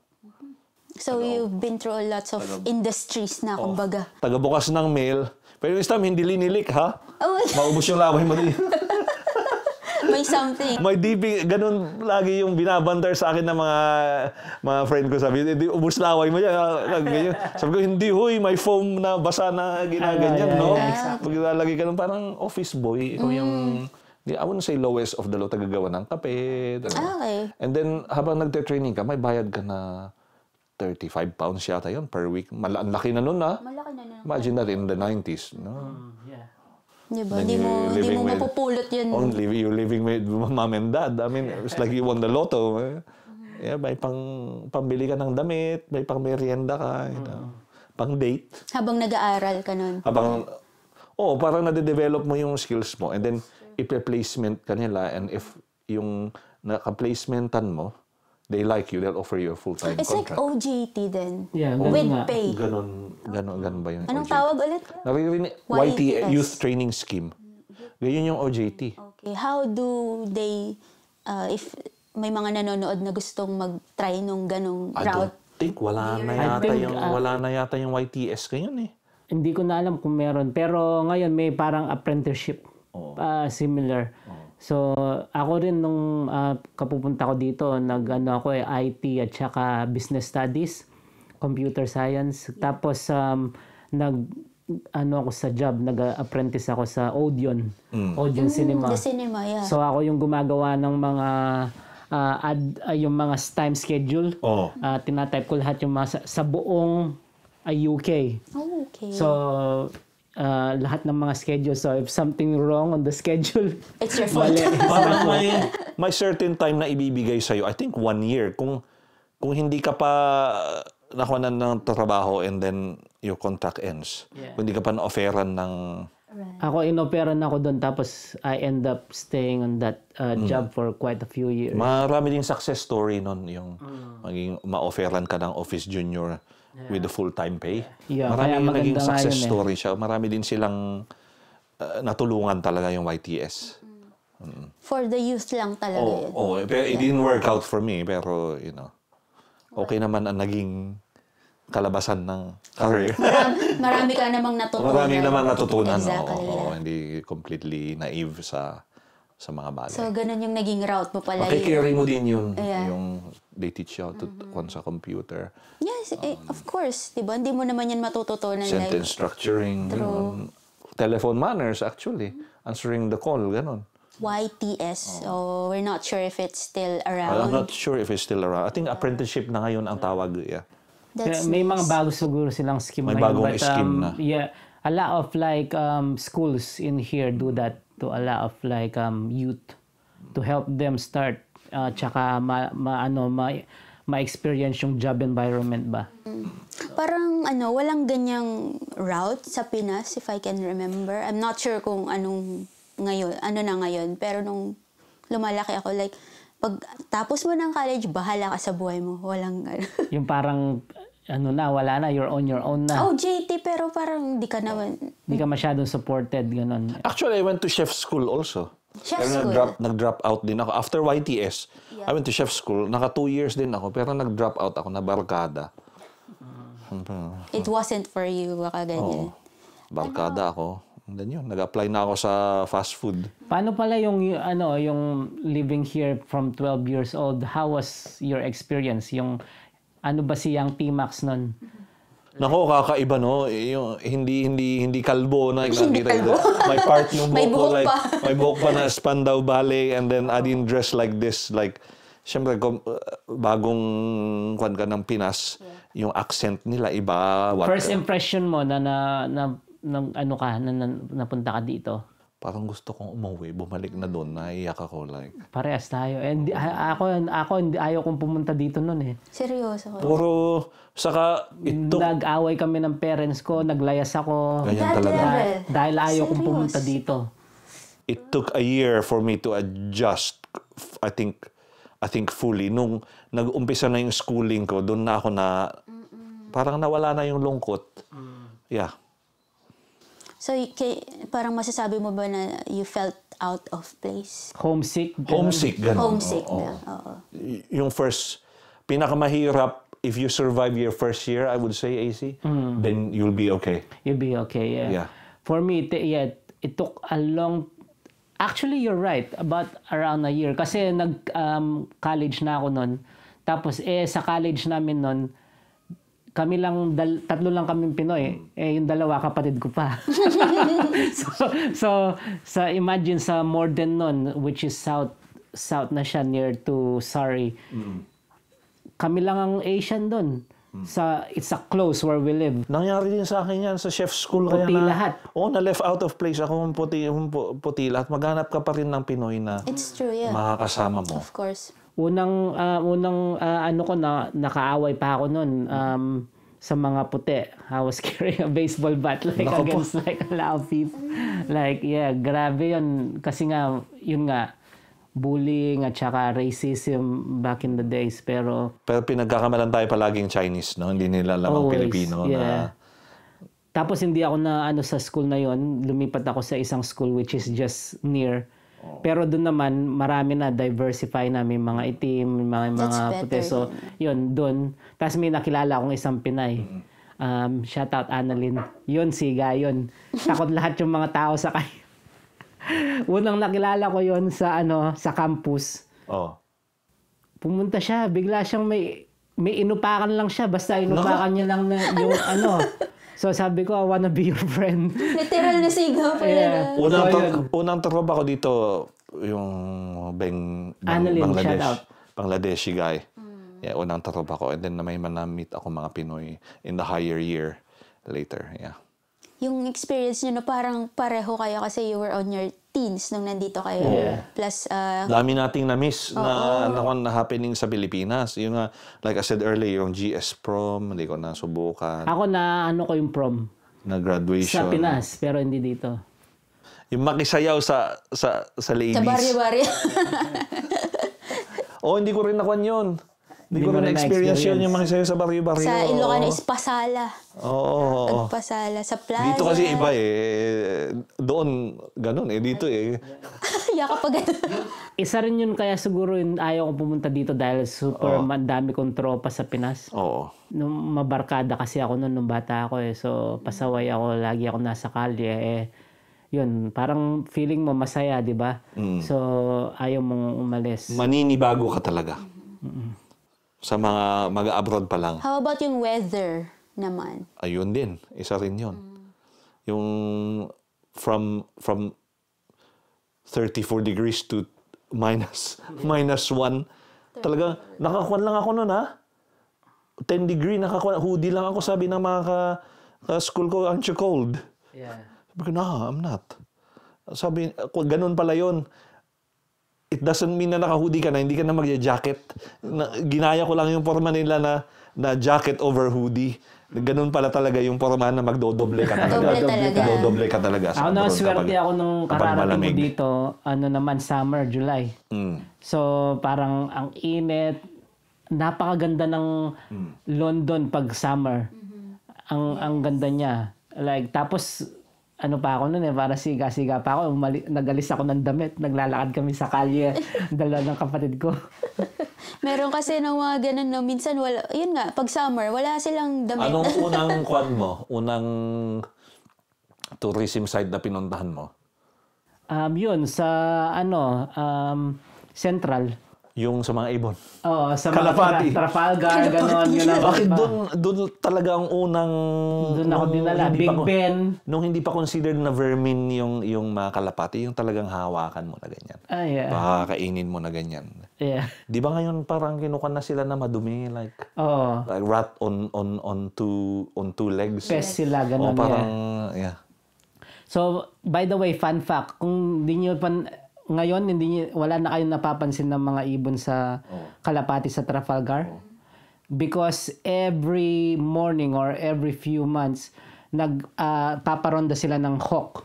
So ano, you've been through lots of taga, industries na, oh, kumbaga. Oh, taga-bukas ng mail. Pero this time, hindi linilik, ha? Oh. Maubos yung laway mo din. [LAUGHS] May something. May DP, ganun lagi yung binabantar sa akin ng mga mga friend ko. Sabi, hindi, ubos laway mo yan. Ah, ah, ganyan. Sabi ko, hindi, huy, may foam na basa na ginaganyan, no? Pag lalagay ka ng parang office boy, ikaw mm. yung... I wouldn't say lowest of the low, tagagawa ng kape. Ah, okay. And then, habang nagte-training ka, may bayad ka na 35 pounds yata yon per week. Mala- laki na nun, ha? Malaki na nun. Imagine that in the 90s, no? Mm. Diba? Then di mo, di mo mapupulot yun. Only oh, you living with mom and dad. I mean, it's like you won the lotto. Eh? Yeah, may pang pambili ka ng damit, may pang merienda ka, you know. Mm. Pang date. Habang nag-aaral ka nun. Habang, oh, parang nade-develop mo yung skills mo. And then, ipe-placement ka nila. And if yung naka-placementan mo, they like you, they'll offer you a full-time It's contract. like OJT then. Yeah, With nga. pay. Ganon, ganon, ganon ba yun? Anong OJT? tawag ulit? Nabibirin, YT, YTS. Youth Training Scheme. Ganyan yung OJT. Okay, how do they, uh, if may mga nanonood na gustong mag-try nung ganong I think wala na yata think, yung ah, wala na yata yung YTS ngayon eh. Hindi ko na alam kung meron. Pero ngayon may parang apprenticeship. oh. Ah, similar. So, ako rin nung uh, kapupunta ko dito, nag-ano ako eh, IT at saka business studies, computer science. Tapos, um, nag ano ako sa job, nag-apprentice ako sa Odeon. Mm. Odeon mm, Cinema. The cinema, yeah. So, ako yung gumagawa ng mga uh, ad, uh, yung mga time schedule. Oh. Uh, tinatype ko lahat yung mga sa, sa buong uh, UK. Oh, okay. So, uh, lahat ng mga schedule. So if something wrong on the [LAUGHS] schedule, it's your fault. Parang may, may certain time na ibibigay sa'yo. I think one year. Kung kung hindi ka pa uh, nakuha na ng trabaho and then your contract ends. Yeah. Kung hindi ka pa na-offeran ng... Right. Ako, in-offeran ako doon tapos I end up staying on that uh, mm. job for quite a few years. Marami ding success story noon yung mm. maging ma-offeran ka ng office junior yeah. with the full-time pay. Yeah, Marami yung naging success yun, eh. story siya. Marami din silang uh, natulungan talaga yung YTS. Mm. mm. For the youth lang talaga oh, yun. Oh, pero it didn't work out for me. Pero, you know, okay naman ang naging kalabasan ng career. [LAUGHS] marami, marami ka namang natutunan. Marami naman natutunan. Exactly. Oo, oh, oh, hindi completely naive sa sa mga bagay. So, ganun yung naging route mo pala. Makikirin mo din yung, yeah. yung they teach you how to mm-hmm. on sa computer. Yes, eh, um, eh, of course. Diba? Hindi mo naman yan matututunan. Sentence like, structuring. True. Um, telephone manners, actually. Answering the call, ganun. YTS. Oh. So, we're not sure if it's still around. I'm not sure if it's still around. I think apprenticeship na ngayon ang tawag. Eh. Yeah. That's May nice. mga bago siguro silang scheme May ngayon. May bagong but, um, scheme na. Yeah. A lot of like um, schools in here do that to a lot of like um, youth to help them start uh, tsaka ma, ma ano ma ma-experience yung job environment ba? Mm. Parang ano, walang ganyang route sa Pinas if I can remember. I'm not sure kung anong ngayon, ano na ngayon, pero nung lumalaki ako like pag tapos mo ng college, bahala ka sa buhay mo. Walang ano. yung parang ano na, wala na, you're on your own na. Oh, JT, pero parang di ka naman... Di ka masyadong supported, ganun. Actually, I went to chef school also. Chef pero school? Nag-drop, nag-drop out din ako. After YTS, yeah. I went to chef school. Naka two years din ako, pero nag-drop out ako na barkada. Mm. It wasn't for you, baka ganyan. Oo. Barkada ako. And then yun, nag-apply na ako sa fast food. Paano pala yung, ano, yung living here from 12 years old? How was your experience? Yung ano ba siyang T-Max nun? Nako, kakaiba no. Eh, yung, hindi hindi hindi kalbo na hindi ko. [LAUGHS] May part yung buhok, buhok like may buhok pa na Spandau Ballet and then I didn't dress like this like Siyempre, uh, bagong kwan ka ng Pinas, yeah. yung accent nila iba. What, First impression mo na, na, na, na ano ka, na, na, napunta ka dito? parang gusto kong umuwi, bumalik na doon, naiyak ako like. Parehas tayo. And uh, uh-huh. ako, hindi ayaw kong pumunta dito noon eh. Seryoso. ko. Puro, saka ito. Nag-away kami ng parents ko, naglayas ako. Ganyan talaga. Dahil, dahil ayaw Serious? kong pumunta dito. It took a year for me to adjust, I think, I think fully. Nung nag-umpisa na yung schooling ko, doon na ako na, parang nawala na yung lungkot. Mm. Yeah. So, kay, can, parang masasabi mo ba na you felt out of place? Homesick. Ganun. Homesick, ganun. Homesick oo, oo. Yung first, pinakamahirap if you survive your first year, I would say, AC, mm. then you'll be okay. You'll be okay, yeah. yeah. For me, it, yeah, it took a long... Actually, you're right. About around a year. Kasi nag-college um, college na ako noon. Tapos, eh, sa college namin noon, kami lang dal- tatlo lang kaming Pinoy hmm. eh yung dalawa kapatid ko pa [LAUGHS] so so sa so imagine sa more than noon which is south south na siya near to Surrey mm. kami lang ang Asian doon hmm. sa it's a close where we live. Nangyari din sa akin yan sa chef school puti kaya na, lahat. Oh, na left out of place ako ng puti, puti lahat. Maghanap ka pa rin ng Pinoy na It's true, yeah. makakasama mo. Of course unang uh, unang uh, ano ko na nakaaway pa ako noon um, sa mga puti. I was [LAUGHS] carrying a baseball bat like Nako against po. like a lot of people. Like yeah, grabe yun kasi nga yun nga bullying at saka racism back in the days pero pero pinagkakamalan tayo palaging Chinese no hindi nila alam ang Pilipino yeah. na tapos hindi ako na ano sa school na yon lumipat ako sa isang school which is just near pero doon naman, marami na diversify na. May mga itim, may mga, mga puti. So, yun, doon. Tapos may nakilala akong isang Pinay. Mm-hmm. Um, shout out Annalyn. Yun, siga, yun. Takot lahat yung mga tao sa kanya. [LAUGHS] Unang nakilala ko yun sa ano, sa campus. Oh. Pumunta siya, bigla siyang may may inupakan lang siya basta inupakan no. niya lang na [LAUGHS] yung ano, ano So sabi ko, I wanna be your friend. [LAUGHS] Literal na sigaw pala. Yeah. Na. Unang, so, unang tropa ko dito, yung Beng, Beng Bangladesh. Bangladeshi guy. Mm. Yeah, unang tropa ko. And then may manamit ako mga Pinoy in the higher year later. Yeah yung experience nyo na parang pareho kayo kasi you were on your teens nung nandito kayo. Yeah. Plus, uh, Dami nating na-miss oh, na, oh. na, ano na happening sa Pilipinas. Yung nga, like I said earlier, yung GS prom, hindi ko nasubukan. Ako na, ano ko yung prom. Na graduation. Sa Pinas, pero hindi dito. Yung makisayaw sa, sa, sa ladies. Sa baryo-baryo. [LAUGHS] oh, hindi ko rin nakuha yun. Hindi ko na-experience yun yung mga sayo sa baryo-baryo. Sa Ilocano is pasala. Oo. Oh, oh, Pagpasala. Sa plaza. Dito kasi iba eh. Doon, ganun eh. Dito eh. [LAUGHS] Yaka pa ganun. Isa rin yun kaya siguro yun, ayaw ko pumunta dito dahil super oh. dami kong tropa sa Pinas. Oo. Oh. Nung mabarkada kasi ako noon nung bata ako eh. So, pasaway ako. Lagi ako nasa kalye eh yun, parang feeling mo masaya, di ba? Mm. So, ayaw mong umalis. Maninibago ka talaga. Mm-mm. Sa mga mag-abroad pa lang. How about yung weather naman? Ayun din. Isa rin yun. Mm. Yung from from 34 degrees to minus [LAUGHS] minus 1. Talaga, nakakuan lang ako noon ha. 10 degree, nakakuan. Hoodie lang ako sabi ng mga ka, ka school ko, ang you cold? Yeah. Sabi ko, I'm not. Sabi, ganun pala 'yon it doesn't mean na nakahudi ka na, hindi ka na magja-jacket. ginaya ko lang yung forma nila na, na jacket over hoodie. Ganun pala talaga yung forma na magdodoble ka talaga. doble talaga. Dodoble ka talaga. ako na swerte ako nung kararating ko dito, ano naman, summer, July. Mm. So, parang ang init, napakaganda ng mm. London pag summer. Mm-hmm. Ang, ang ganda niya. Like, tapos ano pa ako noon eh, para siga-siga pa ako. Umali, nagalis ako ng damit, naglalakad kami sa kalye, [LAUGHS] dala ng kapatid ko. [LAUGHS] Meron kasi ng mga ganun na minsan, wala, yun nga, pag summer, wala silang damit. Anong [LAUGHS] unang kwan mo? Unang tourism site na pinuntahan mo? Um, yun, sa ano, um, Central yung sa mga ibon. Oo, sa mga Kalapati. Tra- Trafalgar, gano'n. Yun lang. Bakit doon, doon talaga ang unang... Doon ako dinala, Big pa, Ben. Nung hindi pa considered na vermin yung, yung mga kalapati, yung talagang hawakan mo na ganyan. Ah, yeah. Pakakainin mo na ganyan. Yeah. Di ba ngayon parang kinukan na sila na madumi, like, oh. like rat on, on, on, two, on two legs. Pest sila, gano'n. O parang, yeah. yeah. So, by the way, fun fact, kung hindi nyo pan, ngayon hindi wala na kayong napapansin ng mga ibon sa oh. kalapati sa Trafalgar oh. because every morning or every few months nag uh, paparonda sila ng hawk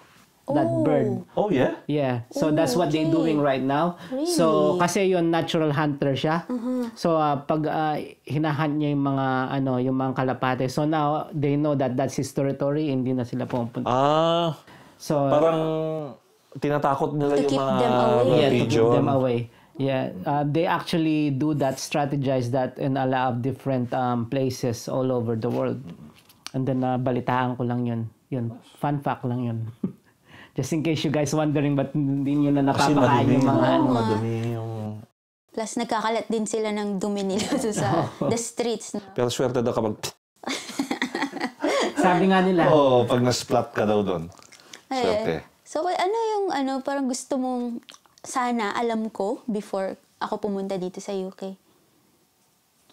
that oh. bird. Oh yeah. Yeah. So oh, that's what okay. they doing right now. Really? So kasi yon natural hunter siya. Uh-huh. So uh, pag uh, hinahunt niya yung mga ano yung mga kalapate. So now they know that that's his territory hindi na sila pupunta. Ah. So parang uh, tinatakot nila to yung keep mga them away. Yeah, to keep them away. Yeah, uh, they actually do that, strategize that in a lot of different um, places all over the world. And then uh, balitaan ko lang yun. Yun, fun fact lang yun. [LAUGHS] Just in case you guys wondering but hindi nyo na napapakain yung mga ano. Madumi yung... Plus nagkakalat din sila ng dumi nila sa [LAUGHS] the streets. No? Pero swerte daw kapag... Sabi nga nila. Oo, oh, pag na-splat ka daw doon. Eh, swerte. So, ano yung ano, parang gusto mong sana alam ko before ako pumunta dito sa UK?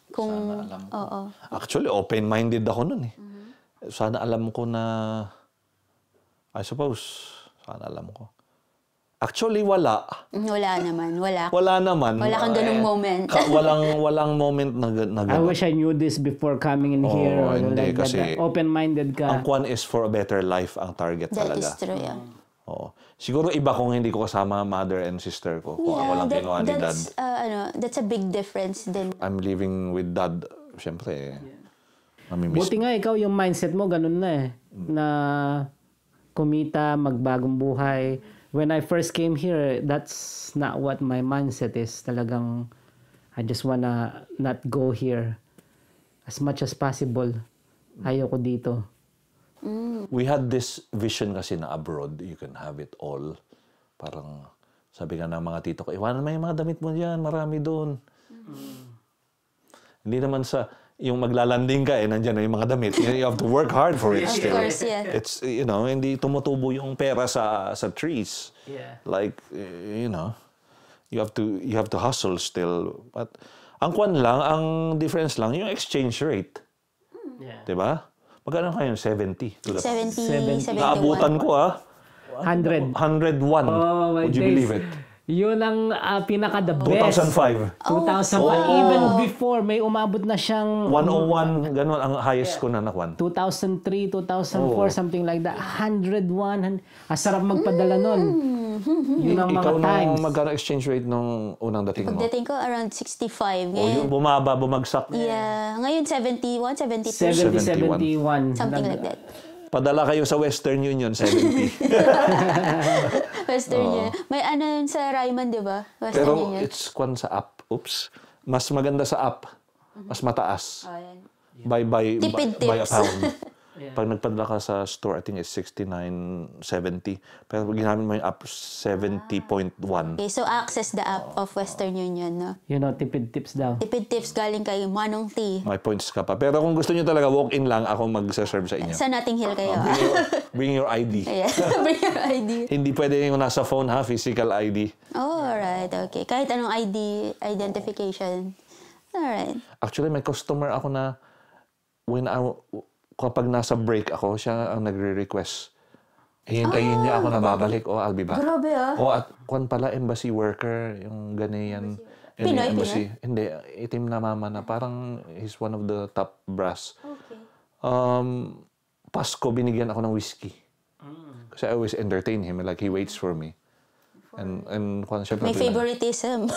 Kung, sana alam ko. Oo. Actually, open-minded ako nun eh. Mm-hmm. Sana alam ko na, I suppose, sana alam ko. Actually, wala. Mm, wala naman. Wala. Wala naman. Wala kang ganung eh, moment. ka, walang, walang moment na, na ganun. I wish I knew this before coming in oh, here. Hindi, like kasi... Open-minded ka. Ang kwan is for a better life ang target That talaga. That is true, yeah. Mm. Oo. Siguro iba kung hindi ko kasama mother and sister ko. Kung yeah, ako lang kinuha ni dad. Uh, ano, that's a big difference then. I'm living with dad, syempre. Eh. Yeah. Mamimiss. Buti nga ikaw yung mindset mo, ganun na eh. Mm. Na kumita, magbagong buhay. When I first came here, that's not what my mindset is. Talagang I just wanna not go here as much as possible. Mm. Ayoko dito. We had this vision kasi na abroad, you can have it all. Parang sabi nga ng mga tito ko, iwanan mo yung mga damit mo diyan, marami doon. Mm. Mm-hmm. Hindi naman sa, yung maglalanding ka eh, nandiyan na yung mga damit. You have to work hard for it still. Of course, yeah. It's, you know, hindi tumutubo yung pera sa sa trees. Yeah. Like, you know, you have to you have to hustle still. But ang kwan lang, ang difference lang, yung exchange rate. Yeah. 'Di ba? Magkano kayo? 70? To 70, 70, 71. Naabutan ko ah. 100. 101. Oh, my Would you days. believe it? Yun ang uh, pinaka the best. 2005. 2005. Oh. Even before, may umabot na siyang... 101, ganun, ang highest yeah. ko na nakuan. 2003, 2004, oh. something like that. 101. Ang sarap magpadala hmm. nun. Yun ang mga Ikaw times. Ikaw, magkano exchange rate nung unang dating mo? Dating ko around 65. Ngayon, oh, yung bumaba, bumagsak. Yeah. Ngayon, 71, 72. 70, 71. Something like that. Padala kayo sa Western Union, 70. [LAUGHS] Western oh. May ano yun sa Ryman, di ba? Western Pero Union. it's kwan sa app. Oops. Mas maganda sa up. Mas mataas. Oh, yan. By, by, Tipid by, by a pound. [LAUGHS] Yeah. Pag nagpadala ka sa store, I think it's 69.70. Pero ginamit mo yung app, 70.1. Okay, so access the app of Western Union, no? You know, tipid tips daw. Tipid tips galing kay Manong T. May points ka pa. Pero kung gusto niyo talaga, walk-in lang ako mag-serve sa inyo. Sa nating hill kayo. Oh, bring, your, [LAUGHS] bring your ID. Yeah. [LAUGHS] bring your ID. Hindi pwede yung nasa phone ha, physical ID. Oh, alright. Okay. Kahit anong ID, identification. Alright. Actually, may customer ako na when I kapag nasa break ako, siya ang nagre-request. Hihintayin ah, niya ako ah. na babalik. oh, I'll be back. Grabe ah. Oh, at kwan pala, embassy worker, yung ganayan. Pinoy, embassy. Pinoy? Hindi, itim na mama na. Parang he's one of the top brass. Okay. Um, Pasko, binigyan ako ng whiskey. Mm. Kasi I always entertain him. Like, he waits for me. And, and kung siya May favoritism.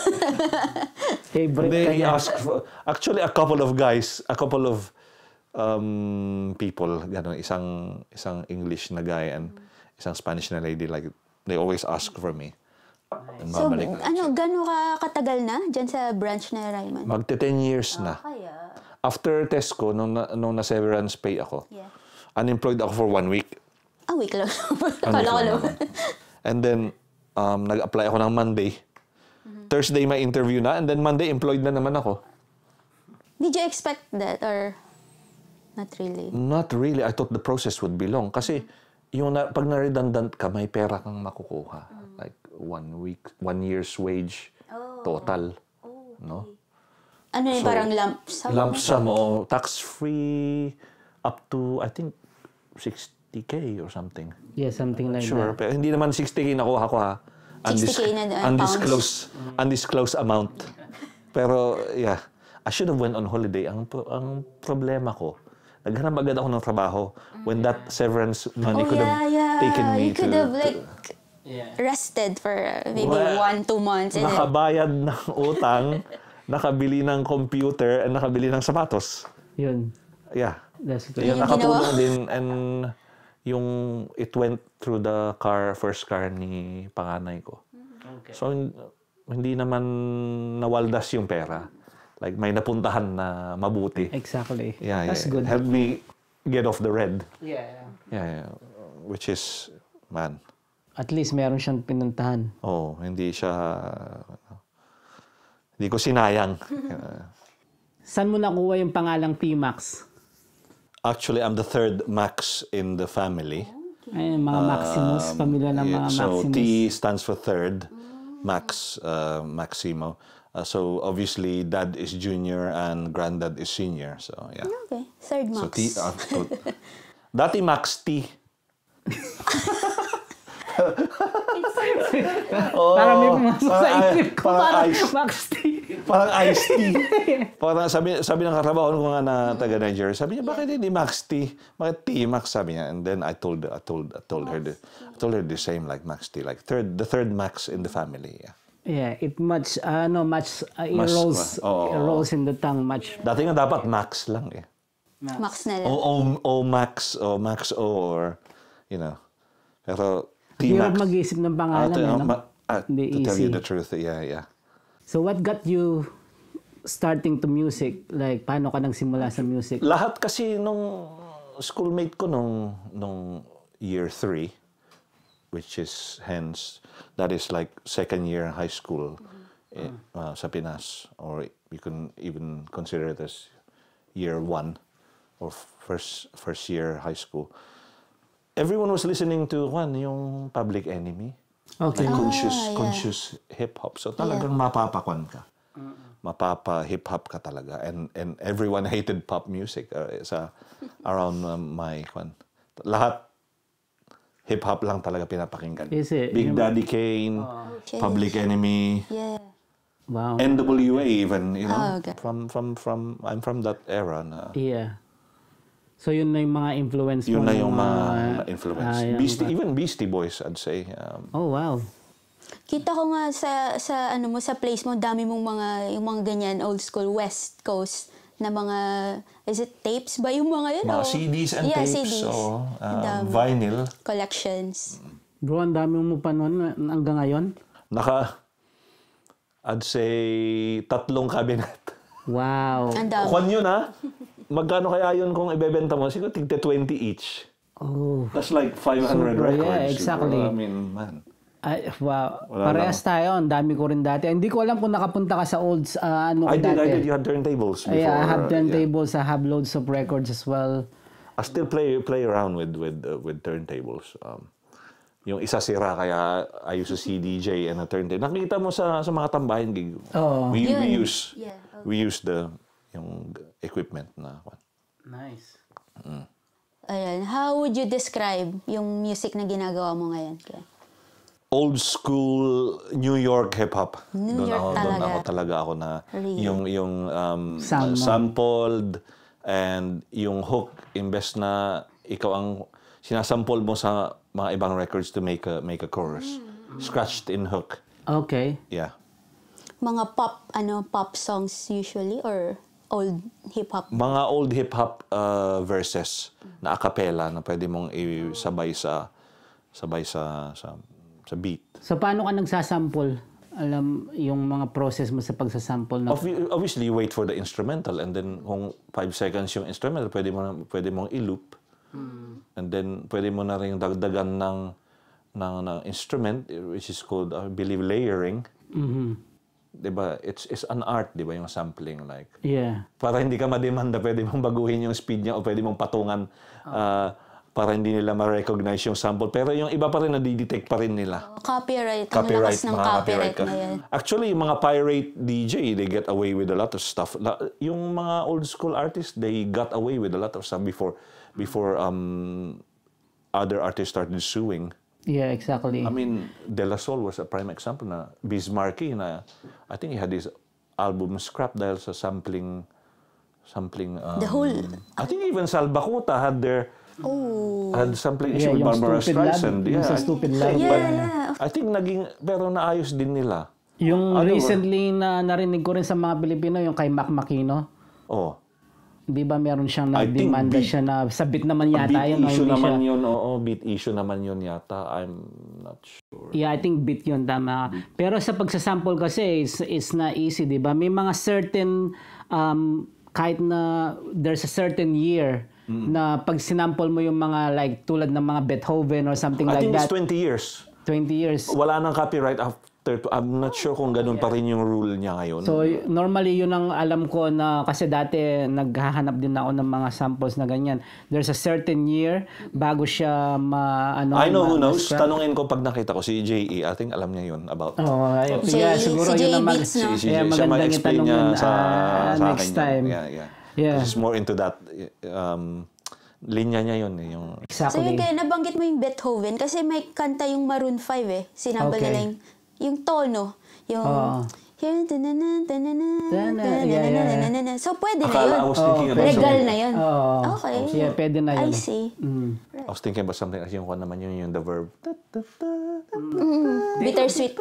Favorite They ask for, actually, a couple of guys, a couple of um, people, ganun, isang, isang English na guy and isang Spanish na lady, like, they always ask for me. Nice. So, ano, na ano, gano ka katagal na dyan sa branch na Raymond? Magte 10 years na. Ah, kaya. After Tesco, nung, na, nung na-severance pay ako, yeah. unemployed ako for one week. A week lang. [LAUGHS] Kala ko naman. And then, um, nag-apply ako ng Monday. Mm-hmm. Thursday, may interview na. And then Monday, employed na naman ako. Did you expect that? Or Not really. Not really. I thought the process would be long. Kasi, mm-hmm. yung na, pag na-redundant ka, may pera kang makukuha. Mm-hmm. Like, one week, one year's wage oh. total. Oh, oh okay. No? Ano so, parang lump sum? Lump sum, o tax-free up to, I think, 60K or something. Yeah, something like sure, that. Sure, pero hindi naman 60K nakuha ko ha. Undis- 60K na uh, undisclosed, pounds. undisclosed mm. amount. [LAUGHS] Pero, yeah. I should have went on holiday. Ang, ang problema ko, naghanap agad ako ng trabaho when that mm. severance money oh, could yeah, have yeah. taken me you could to, have, like, to, yeah. rested for maybe well, one, two months. Nakabayad then... ng utang, [LAUGHS] nakabili ng computer, and nakabili ng sapatos. Yun. Yeah. That's good. Yun, nakatulong din. And yung it went through the car, first car ni panganay ko. Okay. Mm-hmm. So, hindi naman nawaldas yung pera like may napuntahan na mabuti. Exactly. Yeah, That's yeah. good. Help me get off the red. Yeah, yeah. Yeah, Which is, man. At least meron siyang pinuntahan. oh, hindi siya, hindi ko sinayang. [LAUGHS] Saan mo nakuha yung pangalang T-Max? Actually, I'm the third Max in the family. Oh, Ayun, mga Maximus, um, pamilya ng mga Maximus. So, T stands for third, Max, uh, Maximo. Uh, so obviously, dad is junior and granddad is senior. So yeah. Okay, third max. So T, uh, to, [LAUGHS] dati max T. [LAUGHS] oh, parang may pumasok sa isip ko. Parang, ice, max T. Parang ice T. [LAUGHS] parang sabi, sabi ng katrabaho ko nga na taga Niger, sabi niya, bakit hindi max T? Bakit T, max? Sabi niya. And then I told, I told, I told her, the, I told her the same like max T, like third, the third max in the family. Yeah. Yeah, it much, ano, uh, much, uh, mas, rolls, oh, rolls in the tongue much. Dati nga dapat max lang eh. Max, max na lang. O, o, o max, o max o, or, you know. Pero, hindi max mag-isip ng pangalan. Uh, to, eh, ma- uh, Hindi to easy. tell you the truth, yeah, yeah. So what got you starting to music? Like, paano ka nagsimula sa music? Lahat kasi nung schoolmate ko nung, nung year 3, which is hence that is like second year high school mm-hmm. Eh, uh-huh. uh, or you can even consider it as year one or first first year high school. Everyone was listening to Juan, yung Public Enemy. Okay. Like ah, conscious, yeah. conscious hip-hop. So talagang yeah. mapapakwan ka. Mapapa hip-hop ka talaga. And, and everyone [LAUGHS] hated pop music uh, sa around um, my kwan. Lahat hip-hop lang talaga pinapakinggan. Is it? Eh. Big Daddy Kane, oh. Okay. Public Enemy. Yeah. Wow. NWA even, you know. Oh, okay. From from from I'm from that era na. Yeah. So yun na yung mga influence yun mo. Yun na yung mga, mga influence. Uh, Beastie, even Beastie Boys, I'd say. Um, oh, wow. Kita ko nga sa sa ano mo sa place mo dami mong mga yung mga ganyan old school West Coast na mga, is it tapes ba yung mga yun? Mga o? CDs and yeah, tapes. CDs. Oo, uh, um, vinyl. Collections. Bro, ang dami mo pa noon hanggang ngayon? Naka, I'd say, tatlong cabinet. Wow. Ang dami. Kwan yun ha? Ah. Magkano kaya yun kung ibebenta mo? Siguro tigte 20 each. Oh. That's like 500 so, records. Yeah, exactly. Siguro, I mean, man. Ay, wow. Wala Parehas lang. tayo. Ang dami ko rin dati. Hindi ko alam kung nakapunta ka sa olds, uh, ano ko I dati. did, I did. You had turntables before. Yeah, I have turntables. Yeah. I have loads of records as well. I still play play around with with uh, with turntables. Um, yung isa sira kaya I use a CDJ and a turntable. Nakita mo sa sa mga tambahin gig. Oh. We, yeah. we use yeah, okay. we use the yung equipment na one. Nice. Mm. Ayan. How would you describe yung music na ginagawa mo ngayon? Kaya? old school New York hip hop. New doon York ako, talaga. ako talaga ako na really? yung yung um, Sample. sampled and yung hook imbes na ikaw ang sinasample mo sa mga ibang records to make a make a chorus. Mm. Scratched in hook. Okay. Yeah. Mga pop ano pop songs usually or old hip hop? Mga old hip hop uh, verses na a cappella na pwede mong isabay sa sabay sa sa sa beat. So paano ka nagsasample? Alam, yung mga process mo sa pagsasample na... Obviously, you wait for the instrumental and then kung 5 seconds yung instrumental, pwede mo, pwede mong i-loop. Hmm. And then, pwede mo na rin dagdagan ng, ng, ng instrument, which is called, I believe, layering. Mm-hmm. Diba? It's, it's an art, diba, yung sampling. Like, yeah. Para hindi ka mademanda, pwede mong baguhin yung speed niya o pwede mong patungan. Oh. Uh, para hindi nila ma-recognize yung sample. Pero yung iba pa rin, nadidetect pa rin nila. Copyright. Copyright. Ang ng copyright, copyright ka. na yan. Actually, yung mga pirate DJ, they get away with a lot of stuff. Yung mga old school artists, they got away with a lot of stuff before before um, other artists started suing. Yeah, exactly. I mean, De La Soul was a prime example na Bismarcky na I think he had his album scrap dahil sa sampling sampling um, the whole I think even Salbakuta had their Oh. And some play yeah, with Barbara Streisand. Lad, yeah. Yung Stupid Love. Yeah, yeah. I think naging, pero naayos din nila. Yung ano recently ba? na narinig ko rin sa mga Pilipino, yung kay Mac Makino. Oh. Di ba meron siyang nagdemanda siya na sabit naman yata yun. Beat issue naman yun, oo. Bit issue naman yun yata. I'm not sure. Yeah, I think bit yun, tama. Beat. Pero sa pagsasample kasi, it's, it's na easy, di ba? May mga certain, um, kahit na there's a certain year na pag sinample mo yung mga like tulad ng mga Beethoven or something I like that. I think it's 20 years. 20 years. Wala nang copyright after to, I'm not sure kung ganun pa rin yung rule niya ngayon. So normally yun ang alam ko na kasi dati naghahanap din ako ng mga samples na ganyan. There's a certain year bago siya ma ano I know ma- who knows. Siya. Tanungin ko pag nakita ko si JE, I think alam niya yun about. Oh, ayun. Okay. Yeah, siguro si yun e naman. Si, si, e, yeah, magandang itanong niya sa, uh, sa next time. Yun. Yeah, yeah. Yeah. She's more into that um, linya niya yun eh. Yung... Exactly. So yun, kaya nabanggit mo yung Beethoven kasi may kanta yung Maroon 5 eh. Sinabal okay. nila yung, yung tono. Yung... Oh. Here, danana, danana, danana, So, pwede na yun. I was thinking about Regal oh, na yun. Okay. Yeah, pwede na yun. I see. Mm. I was thinking about something as yung kung naman yun, yung the verb. Mm. Bittersweet.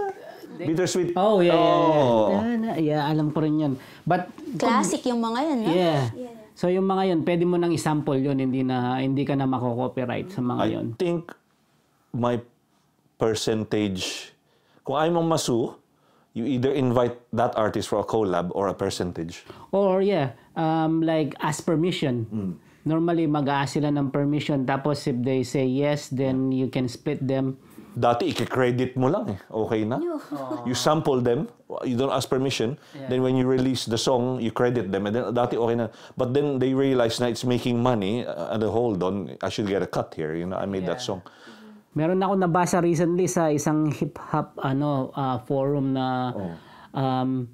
Bittersweet. Oh, yeah, oh. yeah, yeah. Oh. Yeah, alam ko rin yun. But, Classic kung, yung mga yun, no? Yeah. yeah. So yung mga yun, pwede mo nang isample yun, hindi na hindi ka na mako-copyright sa mga I yun. I think my percentage, kung ayaw mong masu, you either invite that artist for a collab or a percentage. Or yeah, um, like ask permission. Mm. Normally, mag-aas sila ng permission. Tapos if they say yes, then you can split them. Dati, i-credit mo lang eh. Okay na. You sample them. You don't ask permission. Yeah. Then when you release the song, you credit them. And then, dati, okay na. But then they realize na it's making money. And uh, the hold on, I should get a cut here. You know, I made yeah. that song. Meron ako nabasa recently sa isang hip-hop ano, uh, forum na oh. um,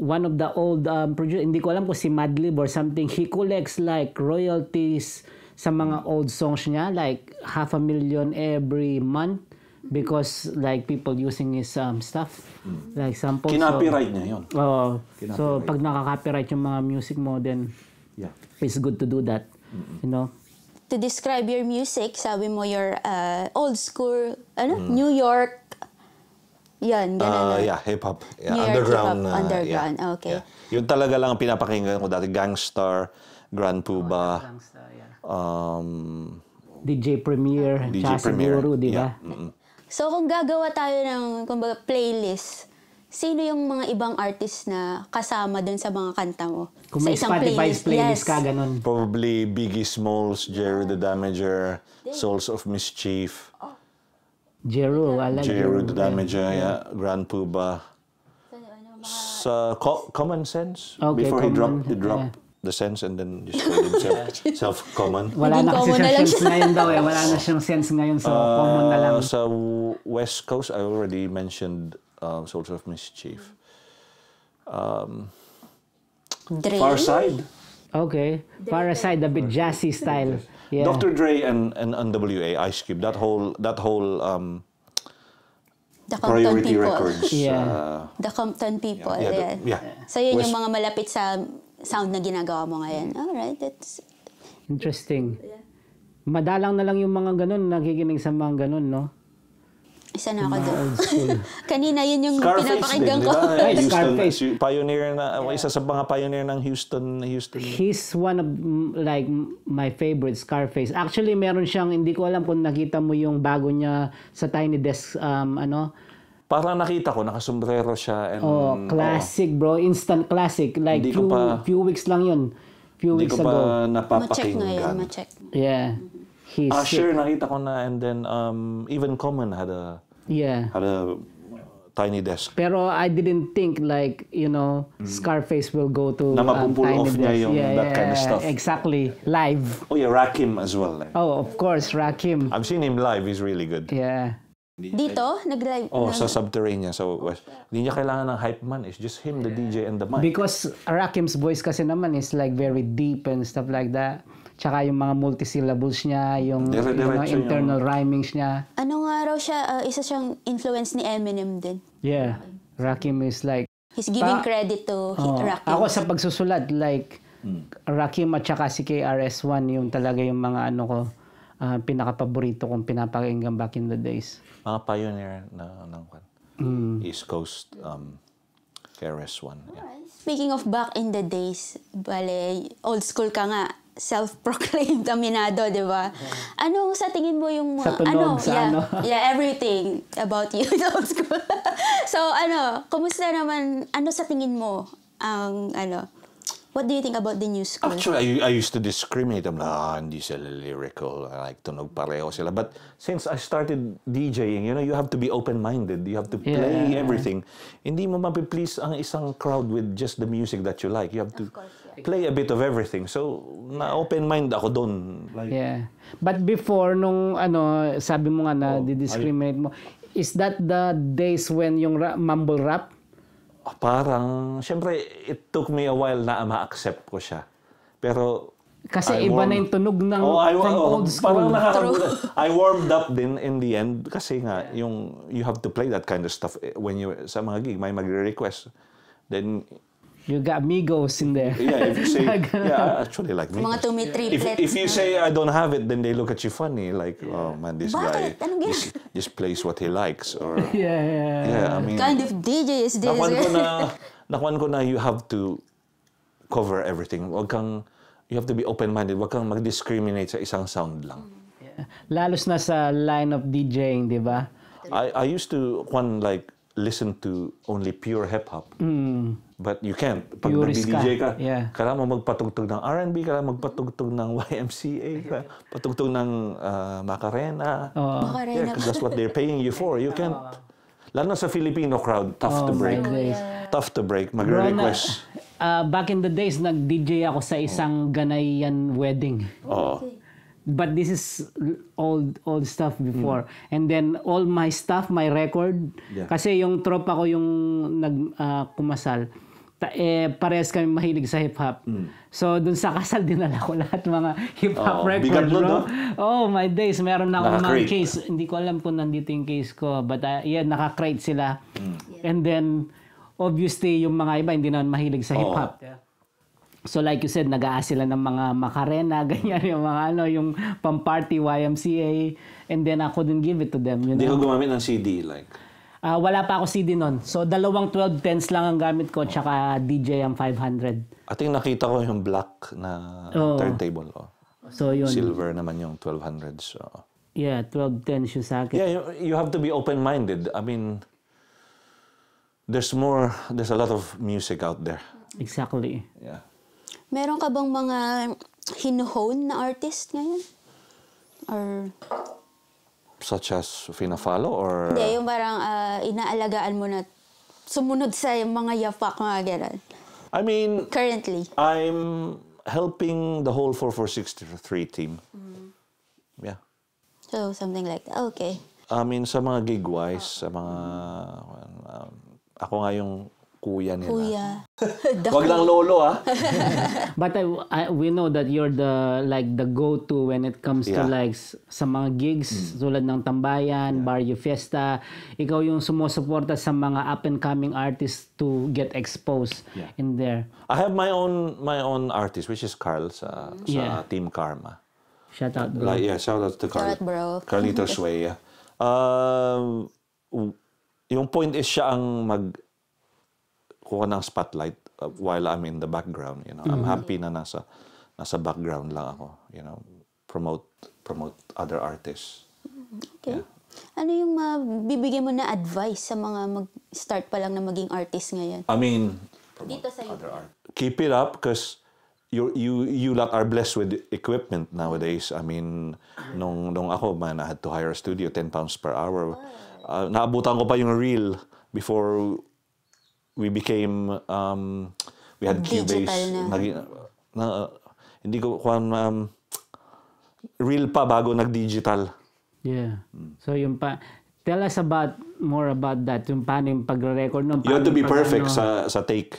one of the old um, producer, hindi ko alam kung si Madlib or something, he collects like royalties sa mga old songs niya, like half a million every month because like people using his um, stuff mm. like samples kinopyright so, niya yun oh uh, so pag nakaka-copyright yung mga music mo then yeah. it's good to do that Mm-mm. you know to describe your music sabi mo your uh, old school ano mm. New York yan, ganun. Uh, yeah, hip-hop. Yeah, underground. York uh, underground, yeah. okay. Yeah. Yun talaga lang pinapakinggan ko dati. Gangstar, Grand Puba. Oh, Gangstar, yeah. Um, DJ Premier, DJ Chasa Premier. Guru, di ba? Yeah. Mm-mm. So kung gagawa tayo ng kumbaga, playlist, sino yung mga ibang artist na kasama dun sa mga kanta mo? Kung sa may Spotify playlist, playlist yes. ka, ganun. Probably Biggie Smalls, Jerry the Damager, Souls of Mischief. Oh. Jero, I like Jero the Damager, yeah. yeah. Grand Puba. Sa so, ano, co- Common Sense, okay, before common, he dropped, he dropped yeah the sense and then you call them self, [LAUGHS] self-common. Wala na kasi sense ngayon daw eh. Wala na siyang sense ngayon so uh, common na lang. Sa West Coast, I already mentioned um, Souls of Mischief. Um, Dre? Far Side. Okay. Far Side, a bit jazzy style. Yeah. Dr. Dre and, and WA, Ice Cube, that whole, that whole um, The Compton Priority people. Records. Yeah. Uh, the Compton people. Yeah. yeah. The, yeah. So yun West, yung mga malapit sa sound na ginagawa mo ngayon. Mm. All right, that's... Interesting. Yeah. Madalang na lang yung mga ganun, nakikinig sa mga ganun, no? Isa na ako doon. [LAUGHS] Kanina yun yung Scarface pinapakinggan din, ko. Diba? Ay, Scarface. Pioneer na, yeah. isa sa mga pioneer ng Houston. Houston. He's one of like my favorite Scarface. Actually, meron siyang, hindi ko alam kung nakita mo yung bago niya sa Tiny Desk, um, ano, Parang nakita ko, nakasombrero siya. And, oh, classic oh. bro. Instant classic. Like Hindi few, pa, few weeks lang yun. Few weeks ago. Hindi pa napapakinggan. Ma-check na yun. Ma-check. Yeah. He's ah, sure. Nakita ko na. And then, um, even Common had a... Yeah. Had a tiny desk. Pero I didn't think like, you know, mm. Scarface will go to na um, tiny off desk. niya yung yeah, that yeah, kind of stuff. Exactly. Live. Oh yeah, Rakim as well. Eh. Oh, of course, Rakim. I've seen him live. He's really good. Yeah. Dito? Nag-live? Oh, sa subterranean. So, hindi niya kailangan ng hype man. It's just him, the DJ, and the mic. Because Rakim's voice kasi naman is like very deep and stuff like that. Tsaka yung mga multisyllables niya, yung, yung mga internal yung... Ano. rhymings niya. Ano nga raw siya, uh, isa siyang influence ni Eminem din. Yeah. Rakim is like... He's giving pa- credit to oh, Rakim. Ako sa pagsusulat, like, hmm. Rakim at tsaka si KRS-One yung talaga yung mga ano ko uh, pinakapaborito kong pinapakinggan back in the days. Mga pioneer na ng mm. East Coast um, Ferris one. Yeah. Speaking of back in the days, bale, old school ka nga, self-proclaimed [LAUGHS] aminado, di ba? Yeah. Anong sa tingin mo yung sa tunog, ano, sa yeah, ano? [LAUGHS] yeah, everything about you in [LAUGHS] old school. so ano, kumusta naman, ano sa tingin mo ang ano, What do you think about the new school? Actually, I, I used to discriminate. I'm like, ah, hindi sila lyrical. I like tunog pareho sila. But since I started DJing, you know, you have to be open-minded. You have to play everything. Hindi mo mapiplease ang isang crowd with just the music that you like. You have to course, yeah. play a bit of everything. So, na-open mind ako doon. Like, yeah. But before, nung ano, sabi mo nga na oh, di-discriminate mo, is that the days when yung ra- mumble rap Ah, parang, syempre, it took me a while na ma-accept ko siya. Pero, kasi I iba warm, na yung tunog ng oh, I, from oh, old school. Parang nakaka- [LAUGHS] I warmed up din in the end kasi nga, yung, you have to play that kind of stuff eh, when you, sa mga gig, may magre-request. Then, You got Migos in there. Yeah, if you say, [LAUGHS] yeah, actually like Migos. Mga If, if you say I don't have it, then they look at you funny, like, oh man, this Bakit? guy just, just plays what he likes, or [LAUGHS] yeah, yeah, yeah. I mean, kind of DJ is this. Nakuan ko na, [LAUGHS] nakuan ko na you have to cover everything. Wag kang, you have to be open-minded. Wag kang mag-discriminate sa isang sound lang. Yeah. Lalos na sa line of DJing, di ba? I, I used to, one, like, listen to only pure hip-hop. Mm. But you can't. Pag nag-DJ ka, ka yeah. kailangan mo magpatugtog ng R&B, kailangan magpatugtog ng YMCA, patugtog ng uh, Macarena. Oh. Macarena. Yeah, that's what they're paying you for. You can't. Lalo sa Filipino crowd, tough oh, to break. Tough to break. Magre-request. Uh, back in the days, nag-DJ ako sa isang oh. Ganayan wedding. Oh. But this is old old stuff mm. before. Mm. And then all my stuff, my record, yeah. kasi yung tropa ko yung nag uh, kumasal ta, eh, parehas kami mahilig sa hip-hop. Mm. So, dun sa kasal, dinala ko [LAUGHS] lahat mga hip-hop oh, records, bro. No? Oh, my days. Meron na akong mga case. Hindi ko alam kung nandito yung case ko. But, uh, yeah, naka-crate sila. Mm. And then, obviously, yung mga iba, hindi naman mahilig sa hip-hop. Yeah. So like you said, nag sila ng mga makarena, [LAUGHS] ganyan yung mga ano, yung pang-party YMCA. And then ako din give it to them. You Hindi know? ko gumamit ng CD, like? Uh, wala pa ako CD noon. So, dalawang 12 tens lang ang gamit ko, tsaka DJM 500. I think nakita ko yung black na oh. turntable. Oh. So, yun. Silver naman yung 1200. So. Yeah, 12 tens yung sa akin. Yeah, you, you have to be open-minded. I mean, there's more, there's a lot of music out there. Exactly. Yeah. Meron ka bang mga hinuhone na artist ngayon? Or such as fina-follow or... Hindi, yung parang uh, inaalagaan mo na sumunod sa mga yapak, mga ganun. I mean... Currently. I'm helping the whole 4463 team. Mm. Yeah. So, something like that. Okay. I mean, sa mga gig-wise, oh. sa mga... Um, ako nga yung kuya nila. Kuya. [LAUGHS] Wag lang lolo ah. [LAUGHS] But I, I, we know that you're the like the go-to when it comes yeah. to like sa mga gigs mm. tulad ng Tambayan, yeah. Barrio Fiesta. Ikaw yung sumusuporta sa mga up and coming artists to get exposed yeah. in there. I have my own my own artist which is Carl sa, mm. yeah. sa Team Karma. Shout out bro. Like, yeah, shout out to Carl. Shout out bro. Carlitos [LAUGHS] Way. Um, yung point is siya ang mag kuha ng spotlight uh, while I'm in the background, you know. Mm-hmm. I'm happy na nasa nasa background lang ako, you know, promote promote other artists. Okay. Yeah. Ano yung mabibigyan mo na advice sa mga mag-start pa lang na maging artist ngayon? I mean, dito sa other art. Keep it up because you you you lot are blessed with equipment nowadays. I mean, nung nung ako man I had to hire a studio 10 pounds per hour. Uh, naabutan ko pa yung reel before we became, um, we had Digital Cubase. Na. Naging, na, uh, hindi ko, kung um, real pa bago nag-digital. Yeah. So yung pa, tell us about, more about that, yung paano yung pagre-record nun. No? You have to be perfect sa, sa take.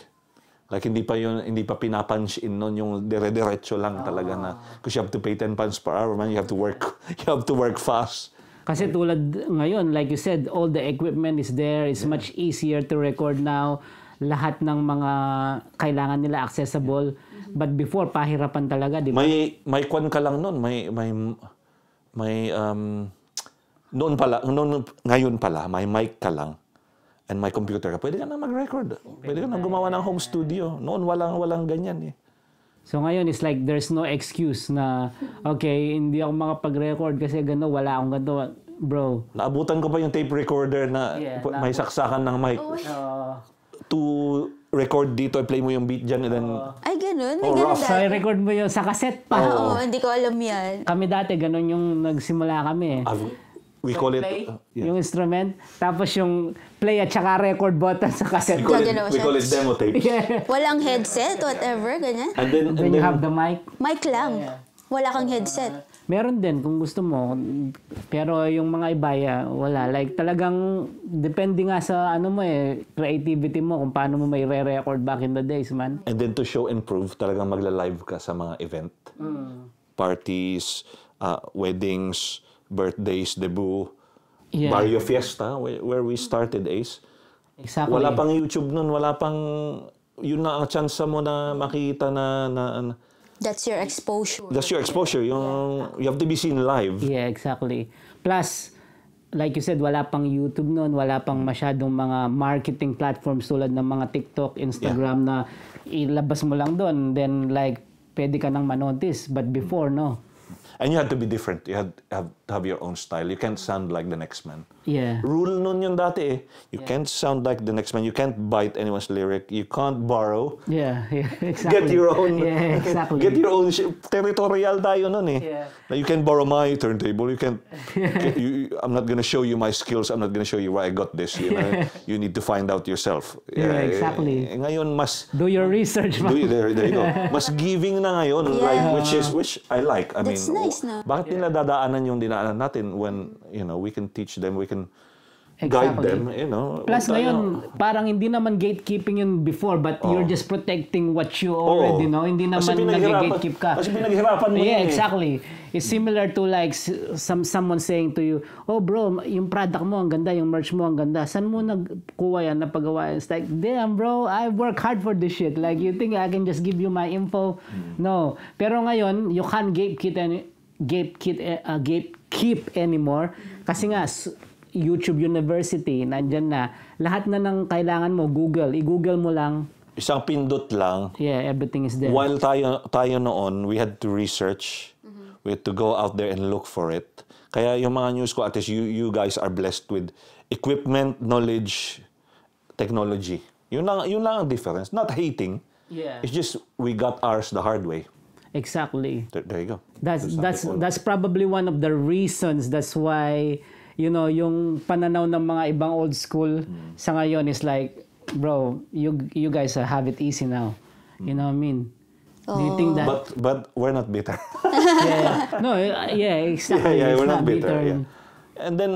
Like hindi pa yun, hindi pa pinapunch in noon yung dire-diretso lang oh. talaga na because ah. you have to pay 10 pounds per hour man, you have to work [LAUGHS] you have to work fast. Kasi tulad ngayon, like you said, all the equipment is there. It's yeah. much easier to record now. Lahat ng mga kailangan nila accessible. Yeah. But before, pahirapan talaga, di ba? May, may kwan ka lang noon. May, may, may, um, noon pala, noon, ngayon pala, may mic ka lang and my computer ka. Pwede ka na mag-record. Pwede ka na gumawa ng home studio. Noon, walang, walang ganyan eh. So ngayon, it's like there's no excuse na, okay, hindi ako makapag-record kasi gano, wala akong ganito. Bro. Naabutan ko pa yung tape recorder na yeah, may saksakan ng mic. Oh. to record dito, play mo yung beat dyan, and then... ay, ganun? May oh, ganun So, record mo yun sa cassette pa. Oo, oh. oh, hindi ko alam yan. Kami dati, ganun yung nagsimula kami. Eh. I've, We call it... uh, yeah. Yung instrument. Tapos yung play at saka record button sa cassette. We call it, we call it demo tape. [LAUGHS] Yeah. Walang headset, whatever, ganyan. And then, and When you have the mic. Mic lang. Wala kang headset. Uh, meron din kung gusto mo. Pero yung mga ibaya, wala. Like talagang depende nga sa ano mo eh, creativity mo kung paano mo may re-record back in the days, man. and then to show and prove, talagang magla-live ka sa mga event. Mm. Parties, uh, weddings, birthdays, debut, yeah. Barrio Fiesta, where we started, Ace. Exactly. Wala pang YouTube nun, wala pang, yun na ang chance mo na makita na, na, na That's your exposure. That's your exposure. Yung, you have to be seen live. Yeah, exactly. Plus, like you said, wala pang YouTube noon, wala pang masyadong mga marketing platforms tulad ng mga TikTok, Instagram yeah. na ilabas mo lang doon. Then like, pwede ka nang manotice. But before, no? And you had to be different. You had have to have your own style. You can't sound like the next man. Yeah. Rule nun yun dati eh. You yeah. can't sound like the next man. You can't bite anyone's lyric. You can't borrow. Yeah, [LAUGHS] yeah exactly. Get your own. Yeah, [LAUGHS] exactly. Get your own territorial tayo nun eh. Yeah. Like you can borrow my turntable. You can't. [LAUGHS] you, I'm not gonna show you my skills. I'm not gonna show you where I got this. You know, you need to find out yourself. Yeah, uh, exactly. Eh, ngayon mas. Do your research. Do, there, there you go. Mas giving na ngayon, yeah. like, which is which I like. I That's mean, nice. nice na. Bakit nila dadaanan yung dinaanan natin when, you know, we can teach them, we can exactly. guide them, you know. Plus ngayon, tayo. parang hindi naman gatekeeping yun before, but oh. you're just protecting what you already oh. know. Hindi naman nag-gatekeep ka. Kasi pinaghirapan mo Yeah, eh. exactly. It's similar to like some someone saying to you, oh bro, yung product mo ang ganda, yung merch mo ang ganda. Saan mo nagkuha yan, napagawa yan? It's like, damn bro, I work hard for this shit. Like, you think I can just give you my info? Hmm. No. Pero ngayon, you can't gatekeep any, gatekeep, eh, uh, gatekeep anymore. Kasi nga, YouTube University, nandyan na. Lahat na ng kailangan mo, Google. I-Google mo lang. Isang pindot lang. Yeah, everything is there. While tayo, tayo noon, we had to research. Mm-hmm. We had to go out there and look for it. Kaya yung mga news ko, at least you, you guys are blessed with equipment, knowledge, technology. Yun lang, yun lang ang difference. Not hating. Yeah. It's just we got ours the hard way. Exactly. There, there you go. That's that's that's probably one of the reasons that's why you know yung pananaw ng mga ibang old school mm. sa ngayon is like bro, you you guys have it easy now. Mm. You know what I mean? Do you think that But but we're not bitter. [LAUGHS] yeah. No, yeah, exactly. Yeah, yeah we're not, not bitter. bitter. Yeah. And then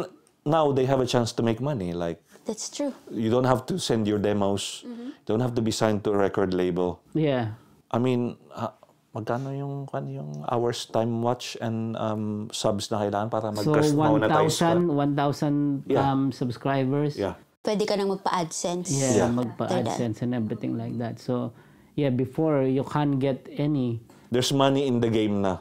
now they have a chance to make money like That's true. You don't have to send your demos. Mm -hmm. You don't have to be signed to a record label. Yeah. I mean, uh, Magkano yung, kan yung hours time watch and um, subs na kailangan para mag-monetize so, 1,000 1,000 yeah. um, subscribers. Yeah. Pwede ka nang magpa-AdSense. Yeah, yeah. magpa-AdSense and everything like that. So, yeah, before, you can't get any. There's money in the game na.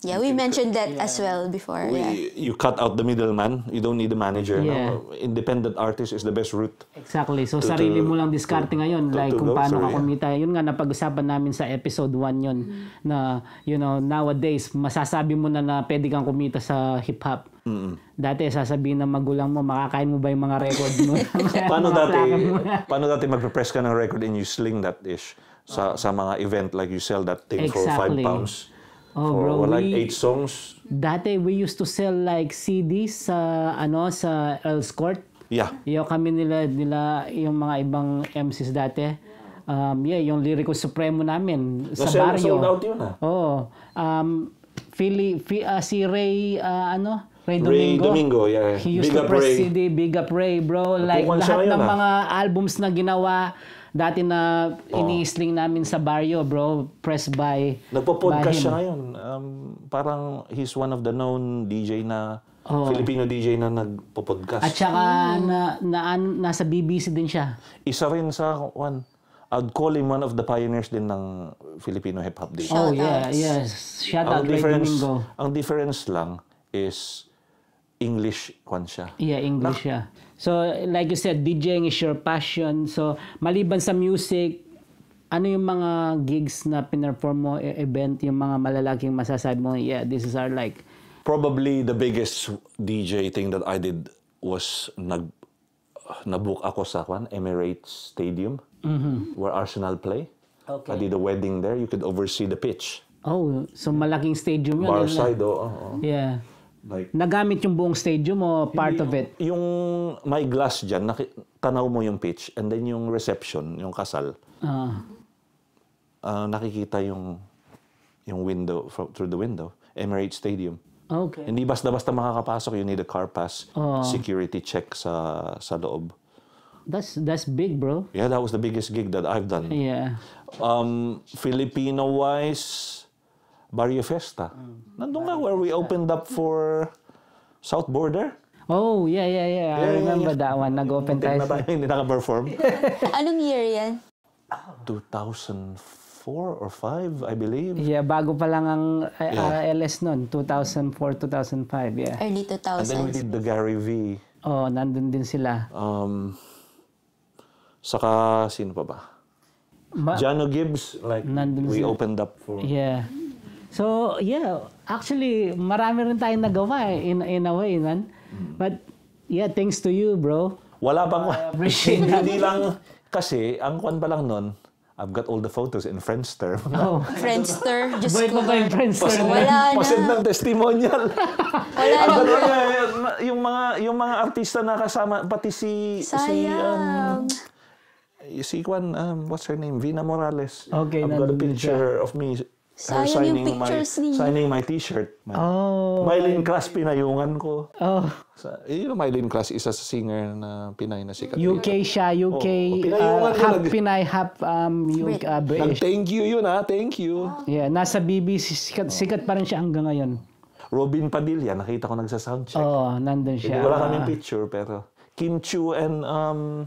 Yeah, we mentioned that yeah. as well before. We, yeah. You cut out the middleman. You don't need a manager. Yeah. No? Independent artist is the best route. Exactly. So, to, sarili to, mo lang diskarte ngayon. To, like, to kung go, paano ka kumita. Yeah. Yun nga, napag-usapan namin sa episode 1 yun. Mm. Na, you know, nowadays, masasabi mo na na pwede kang kumita sa hip-hop. Mm-mm. Dati sasabihin ng magulang mo, makakain mo ba yung mga record mo? [LAUGHS] [LAUGHS] paano, dati, mo [LAUGHS] paano dati magpe-press ka ng record and you sling that ish? Sa, uh sa mga event like you sell that thing exactly. for 5 pounds Exactly. Oh, bro, like we, eight songs. Dati, we used to sell like CDs sa, ano, sa Earls Court. Yeah. Yo, kami nila, nila, yung mga ibang MCs dati. Um, yeah, yung Lyrical Supremo namin sa Nasel, barrio. Sold out yun ah. Oo. Um, Philly, uh, si Ray, uh, ano, Ray Domingo. Ray Domingo, yeah. He used Big to press Ray. CD, Big Up Ray, bro. Like, lahat ng yun, ah. mga albums na ginawa, dati na oh. iniisling namin sa barrio, bro, press by Nagpo-podcast siya ngayon. Um, parang he's one of the known DJ na Oh. Filipino DJ na nagpo-podcast. At saka mm. na, na, nasa BBC din siya. Isa rin sa one. I'd call him one of the pioneers din ng Filipino hip-hop DJ. Oh, yeah, yes. Shout out kay Domingo. Ang difference lang is English one siya. Yeah, English na, siya. So, like you said, DJing is your passion. So, maliban sa music, ano yung mga gigs na pinerform mo, e- event, yung mga malalaking masasabi mo, yeah, this is our like... Probably the biggest DJ thing that I did was nag nabook ako sa kwan, Emirates Stadium mm-hmm. where Arsenal play. Okay. I did a wedding there. You could oversee the pitch. Oh, so malaking stadium yun. Bar side, Oh, oh. oh. Yeah. Like, Nagamit yung buong stadium mo part yung, of it? Yung may glass diyan naki, tanaw mo yung pitch and then yung reception, yung kasal. Uh. Uh, nakikita yung yung window from, through the window. Emirates Stadium. Okay. Hindi basta-basta makakapasok, you need a car pass, uh, security check sa sa loob. That's that's big, bro. Yeah, that was the biggest gig that I've done. Yeah. Um Filipino wise, Barrio Fiesta. Mm. Nandun nga where we opened up for South Border. Oh, yeah, yeah, yeah. I yeah, remember yeah. that one. Nag-open tayo. na ba hindi naka-perform? [LAUGHS] Anong year yan? 2004 or 5, I believe. Yeah, bago pa lang ang uh, yeah. RLS noon. 2004, 2005, yeah. Early 2000s. And then we did the Gary V. Oh, nandun din sila. Um, saka, sino pa ba? Ma- Jano Gibbs, like, nandun we sila. opened up for... Yeah. So, yeah, actually, marami rin tayong nagawa eh, in, in a way, man. Mm. But, yeah, thanks to you, bro. Wala bang, uh, appreciate [LAUGHS] hindi lang, kasi, ang kwan pa lang nun, I've got all the photos in Friendster. [LAUGHS] Oh. Friendster? Just Boy pa ba yung Friendster? Pasid, wala na. Pasid ng testimonial. [LAUGHS] wala na. Ang na. yung mga, yung mga artista na kasama, pati si... Sayang. Si, um, si Kwan, um, what's her name? Vina Morales. Okay, I've got a picture of me ano, Sayang signing yung pictures my, niya. Signing my t-shirt. Man. Oh. Mylene Class, pinayungan ko. Oh. Sa, eh, know, Mylene Class, isa sa singer na Pinay na sikat. UK dito. siya, UK. Oh, oh uh, pinayungan uh, half Pinay, half um, UK, uh, British. Nag-thank you yun ha, thank you. Oh. Yeah, nasa BBC, sikat, oh. sikat pa rin siya hanggang ngayon. Robin Padilla, nakita ko nagsa-soundcheck. Oo, oh, nandun siya. Hindi, wala kaming ah. picture, pero Kim Chu and um,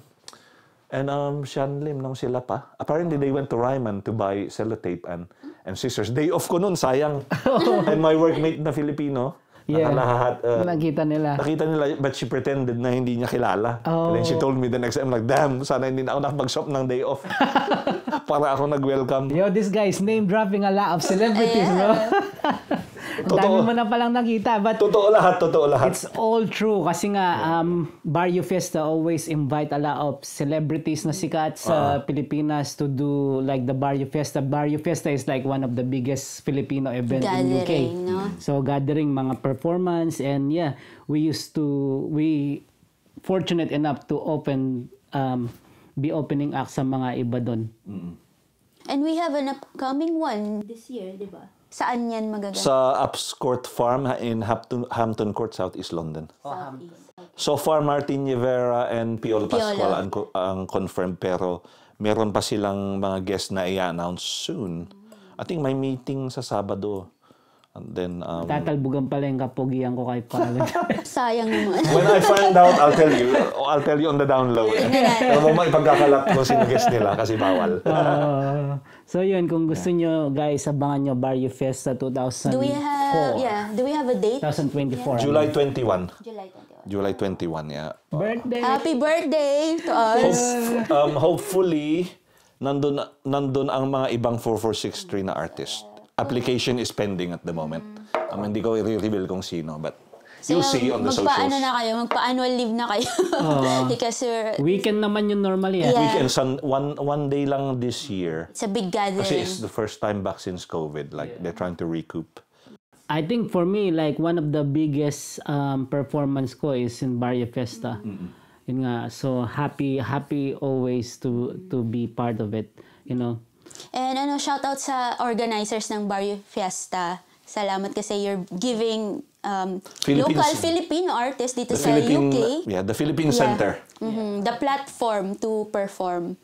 and um, Sean Lim, nung sila pa. Apparently, they went to Ryman to buy sellotape and and sisters. Day off ko nun, sayang. [LAUGHS] and my workmate na Filipino, yeah. nakalahat, uh, nakita nila. Nakita nila, but she pretended na hindi niya kilala. Oh. And then she told me the next time, I'm like, damn, sana hindi na ako nakapag-shop ng day off. [LAUGHS] Para ako nag-welcome. Yo, this guy is name dropping a lot of celebrities, yeah. no? [LAUGHS] Totoo. dami mo na palang nakita. But totoo lahat, totoo lahat. It's all true. Kasi nga, um, Barrio Fiesta always invite a lot of celebrities na sikat sa uh-huh. Pilipinas to do like the Barrio Fiesta. Barrio Fiesta is like one of the biggest Filipino event gathering, in UK. No? So gathering mga performance and yeah, we used to, we fortunate enough to open um, be opening act sa mga iba doon. mm And we have an upcoming one this year, di ba? Saan yan magaganap? Sa Upscourt Farm in Hampton, Hampton Court, East London. Oh, Southeast. So far, Martin Rivera and Piolo Pascual ang, ang confirmed pero meron pa silang mga guests na i-announce soon. Mm. I think may meeting sa Sabado. And then, um, Tatalbugan pala yung kapogian ko kay Paolo. [LAUGHS] Sayang naman. When I find out, I'll tell you. I'll tell you on the download. low. Pero mo ipagkakalat ko sino guest nila kasi bawal. uh, [LAUGHS] So yun, kung gusto nyo guys, abangan nyo Barrio Fest sa 2004. Do we have, yeah, do we have a date? 2024. July 21. July 21. July 21, yeah. Birthday! Happy birthday to us! Hope, um, hopefully, nandun, nandun ang mga ibang 4463 na artist. Application is pending at the moment. Um, hindi ko i-reveal kung sino, but So, You'll see on the socials. Magpaano na kayo, magpa-annual leave na kayo. uh, [LAUGHS] Because you're... Weekend naman yun normally. Eh. Yeah. Weekend, sun, one, one day lang this year. It's a big gathering. Kasi it's the first time back since COVID. Like, yeah. they're trying to recoup. I think for me, like, one of the biggest um, performance ko is in Barrio Fiesta. Mm-hmm. Yun nga, so happy, happy always to to be part of it, you know. And ano, shout out sa organizers ng Barrio Fiesta. Salamat kasi you're giving um, local Philippine artists dito sa Philippine, UK. Yeah, the Philippine yeah. Center. Mm-hmm, the platform to perform.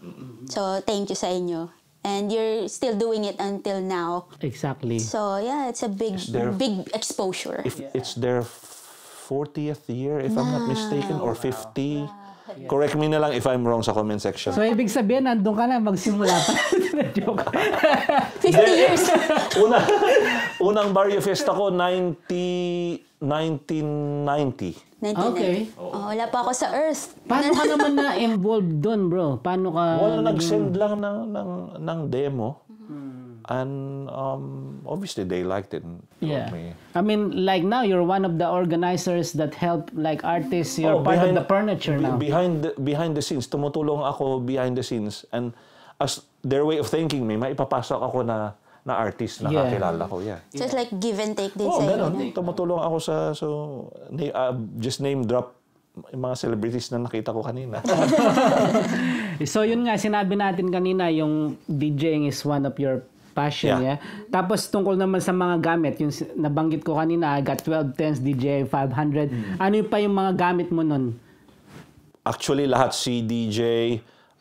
So, thank you sa inyo. And you're still doing it until now. Exactly. So, yeah, it's a big, it's their, big exposure. If yeah. It's their 40th year, if I'm not mistaken, or 50. Wow. Correct me na lang if I'm wrong sa comment section. So, ibig sabihin, nandun ka na, magsimula pa. [LAUGHS] Joke. 50 years. [LAUGHS] Una, unang Barrio Fiesta ko, 90, 1990. 1990. Okay. Oh, wala pa ako sa Earth. Paano ka [LAUGHS] naman na-involved doon, bro? Paano ka... Wala, nag-send lang ng, ng, ng demo and um, obviously they liked it. Yeah, me. I mean, like now you're one of the organizers that help like artists. You're oh, part behind, of the furniture be, now. Behind the, behind the scenes, tumutulong ako behind the scenes, and as their way of thanking me, maipapasok ako na na artist na yeah. kakilala ko. Yeah. So it's like give and take din oh, sa'yo. Oo, ganun. Tumutulong ako sa, so, uh, just name drop yung mga celebrities na nakita ko kanina. [LAUGHS] so yun nga, sinabi natin kanina, yung DJing is one of your Passion, yeah. yeah. Tapos tungkol naman sa mga gamit, yung nabanggit ko kanina, I got 1210 tens, DJ 500. Mm. Ano yung pa yung mga gamit mo nun? Actually, lahat si DJ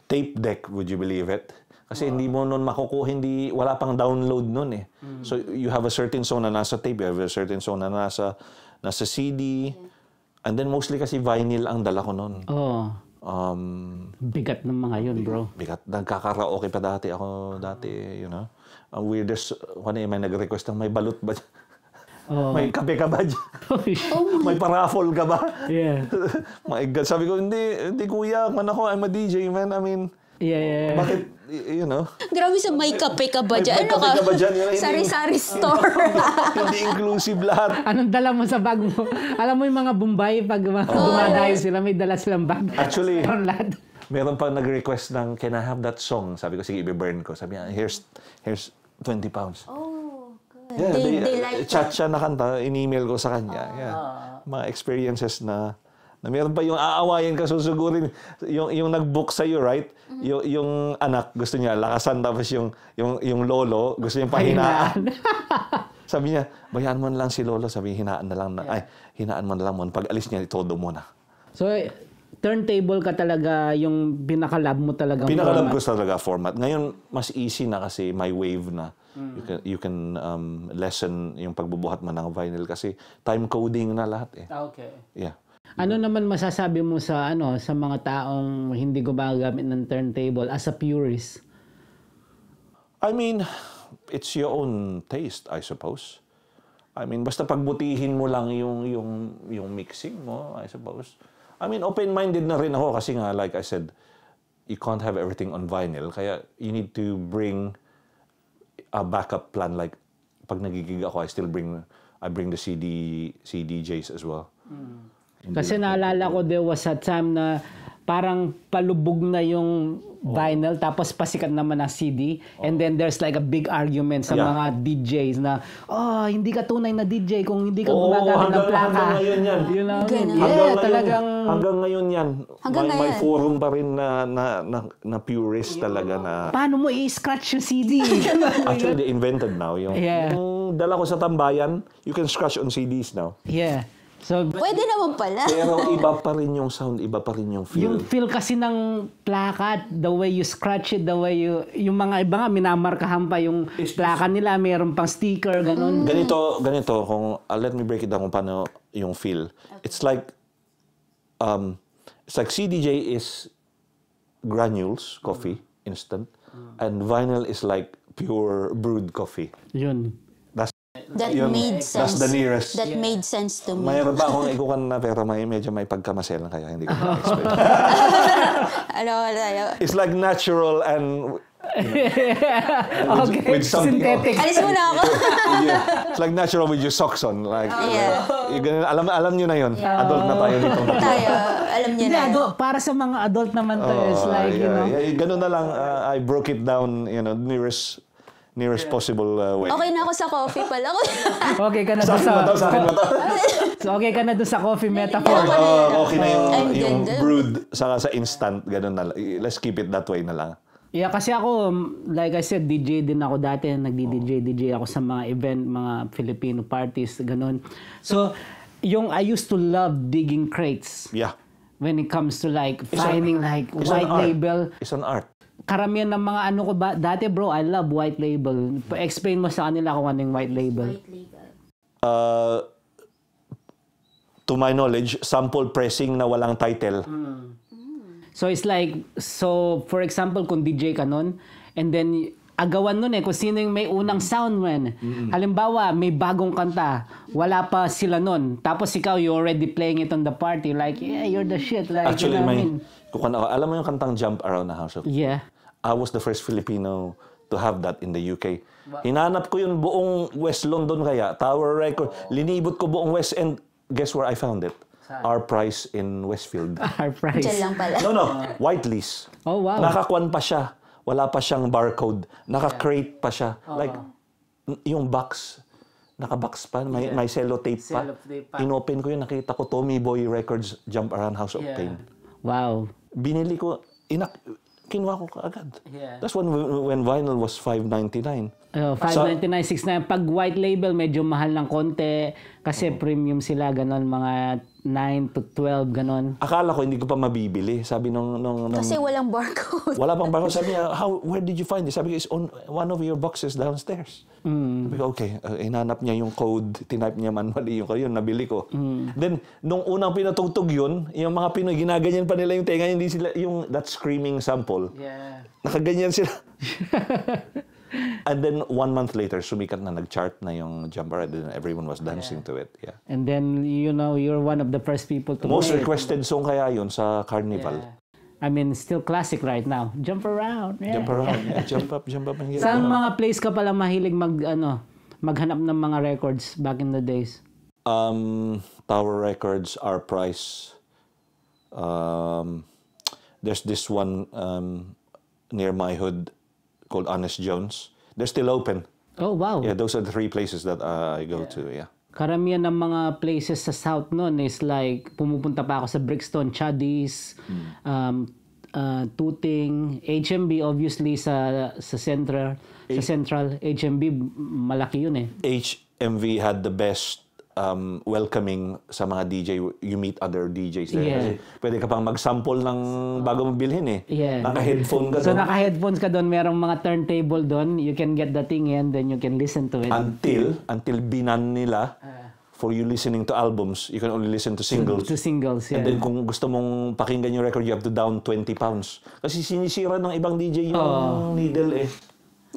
tape deck, would you believe it? Kasi wow. hindi mo nun makukuha, hindi, wala pang download nun eh. Mm. So, you have a certain song na nasa tape, you have a certain song na nasa, nasa CD. And then mostly kasi vinyl ang dala ko nun. Oo. Oh. Um, bigat ng mga yun, bro. Bigat. Nagkakaraoke pa dati ako dati, you know ang weirdest, ano may nag-request ng may balut ba? [LAUGHS] Oh. May kape ka ba dyan? [LAUGHS] Oh. may paraffol ka ba? Yeah. [LAUGHS] my God. Sabi ko, hindi, hindi kuya, man ako, ano I'm a DJ, man. I mean, Yeah, yeah, yeah. Bakit, you know? Grabe sa may kape ka ba dyan? May, may ano ka? ka ba dyan? Sari-sari store. hindi inclusive lahat. Anong dala mo sa bag mo? Alam mo yung mga Bombay, pag mga oh. sila, may dala silang bag. Actually, meron pa nag-request ng, can I have that song? Sabi ko, sige, i-burn ko. Sabi niya, here's, here's 20 pounds. Oh, good. Yeah, they, they, they uh, like chat siya na kanta, in-email ko sa kanya. Uh, yeah. Mga experiences na na meron pa yung aawayan ka susugurin yung yung nag-book sa you right mm-hmm. yung yung anak gusto niya lakasan tapos yung yung yung lolo gusto niya pahinaan [LAUGHS] sabi niya bayaan mo na lang si lolo sabi hinaan na lang na, yeah. ay hinaan mo na lang mo pag alis niya itodo mo na so turntable ka talaga yung binakalab mo talaga. Binakalab ko talaga format. Ngayon, mas easy na kasi may wave na. Mm. You can, you can um, lessen yung pagbubuhat mo ng vinyl kasi time coding na lahat eh. Ah, okay. Yeah. Ano naman masasabi mo sa ano sa mga taong hindi gumagamit ng turntable as a purist? I mean, it's your own taste, I suppose. I mean, basta pagbutihin mo lang yung yung yung mixing mo, I suppose. I mean, open-minded na rin ako kasi nga, like I said, you can't have everything on vinyl. Kaya you need to bring a backup plan. Like, pag nagigig ako, I still bring, I bring the CD, CDJs as well. Mm. kasi naalala ko, there was a time na parang palubog na yung oh. vinyl, tapos pasikat naman na CD. Oh. And then there's like a big argument sa yeah. mga DJs na, oh, hindi ka tunay na DJ kung hindi ka oh, ng plaka. Hanggang ngayon yan. You know? Ganun. Yeah, hanggang talagang... Hanggang ngayon yan. Hanggang may, ngayon. may forum pa rin na, na, na, na purist yeah. talaga na... Paano mo i-scratch yung CD? [LAUGHS] Actually, they invented now yung... Yeah. Yung dala ko sa tambayan, you can scratch on CDs now. Yeah. So, Pwede naman pala. Pero iba pa rin yung sound, iba pa rin yung feel. Yung feel kasi ng plakat, the way you scratch it, the way you... Yung mga iba nga, minamarkahan pa yung It's plaka nila, mayroon pang sticker, ganun. Mm. Ganito, ganito, kung... Uh, let me break it down kung paano yung feel. Okay. It's like... Um, it's like CDJ is granules, coffee, mm. instant. Mm. And vinyl is like pure brewed coffee. Yun. That yun, made sense. That's the nearest. That yeah. made sense to me. Mayroon pa akong ikukan na pero may medyo may pagkamasel lang kaya hindi ko na-expect. [LAUGHS] ano tayo? It's like natural and You know, [LAUGHS] okay. With, with synthetic. Oh, Alis muna ako. [LAUGHS] It's like natural with your socks on. Like, oh, yeah. you know, alam, alam nyo na yun. Yeah. Adult na tayo dito. tayo. Alam nyo na. Ado, para sa mga adult naman to oh, is like, yeah, you know. Yeah, ganun na lang. Uh, I broke it down, you know, nearest nearest possible uh, way. Okay na ako sa coffee pala. okay ka na doon sa... Sa akin ba [LAUGHS] so okay ka na doon sa coffee metaphor. Oh, okay na yung, yung brewed sa, sa instant. Ganun na lang. Let's keep it that way na lang. Yeah, kasi ako, like I said, DJ din ako dati. Nagdi-DJ, oh. DJ ako sa mga event, mga Filipino parties, ganun. So, yung I used to love digging crates. Yeah. When it comes to like finding like white label. It's an art karamihan ng mga ano ko ba, dati bro, I love white label. Explain mo sa kanila kung ano yung white label. White label. Uh, to my knowledge, sample pressing na walang title. Mm. So it's like, so for example, kung DJ ka nun, and then agawan nun eh, kung sino yung may unang sound man. Mm-hmm. Halimbawa, may bagong kanta, wala pa sila nun. Tapos ikaw, you already playing it on the party. Like, yeah, you're the shit. Like, Actually, you know may, I mean? kung, ano alam mo yung kantang Jump Around the House of? Yeah. I was the first Filipino to have that in the UK. Hinanap ko yun buong West London kaya, Tower Record. Oh. Linibot ko buong West End. Guess where I found it? Saan? Our price in Westfield. [LAUGHS] Our price. Diyan lang pala. No, no. [LAUGHS] Whitelist. Oh, wow. Nakakuan pa siya. Wala pa siyang barcode. Naka-crate pa siya. Oh. Like, yung box. Naka-box pa. May, may sellotape pa. Inopen ko yun. Nakita ko Tommy Boy Records Jump Around House yeah. of Pain. Wow. Binili ko. Inak kinuha ko kaagad. Yeah. That's when when vinyl was 5.99. Uh, 599, so, Pag white label, medyo mahal ng konti. Kasi uh-huh. premium sila, ganon, mga 9 to 12, ganon. Akala ko hindi ko pa mabibili. Sabi nung... nung, nung kasi walang barcode. wala pang barcode. Sabi niya, [LAUGHS] how, where did you find this? Sabi niya, it's on one of your boxes downstairs. Mm. Sabi ko, okay. Uh, inanap niya yung code. Tinype niya manually yung code. Yun, nabili ko. Mm. Then, nung unang pinatugtog yun, yung mga Pinoy, ginaganyan pa nila yung tenga. Hindi sila, yung that screaming sample. Yeah. Nakaganyan sila. [LAUGHS] [LAUGHS] And then one month later, sumikat na nag-chart na yung Jamboree. and everyone was dancing yeah. to it. Yeah. And then, you know, you're one of the first people to Most requested song kaya yun sa Carnival. Yeah. I mean, still classic right now. Jump around. Yeah. Jump around. Yeah. [LAUGHS] jump up, jump up. And Saan mga place ka pala mahilig mag, ano, maghanap ng mga records back in the days? Um, Tower Records, R Price. Um, there's this one um, near my hood called Honest Jones. They're still open. Oh, wow. Yeah, those are the three places that uh, I go yeah. to, yeah. Karamihan ng mga places sa South noon is like, pumupunta pa ako sa Brixton, Chadis, mm. um, uh, Tuting, HMB obviously sa sa Central, H- sa Central HMB malaki 'yun eh. HMV had the best um, welcoming sa mga DJ, you meet other DJs there. Yeah. Kasi pwede ka pang mag-sample ng bago mo bilhin eh. Yeah. Naka-headphone ka doon. So naka-headphones ka doon, merong mga turntable doon, you can get the thing and then you can listen to it. Until, until binan nila, ah. for you listening to albums, you can only listen to singles. To, to singles, yeah. And then kung gusto mong pakinggan yung record, you have to down 20 pounds. Kasi sinisira ng ibang DJ yung oh. needle eh.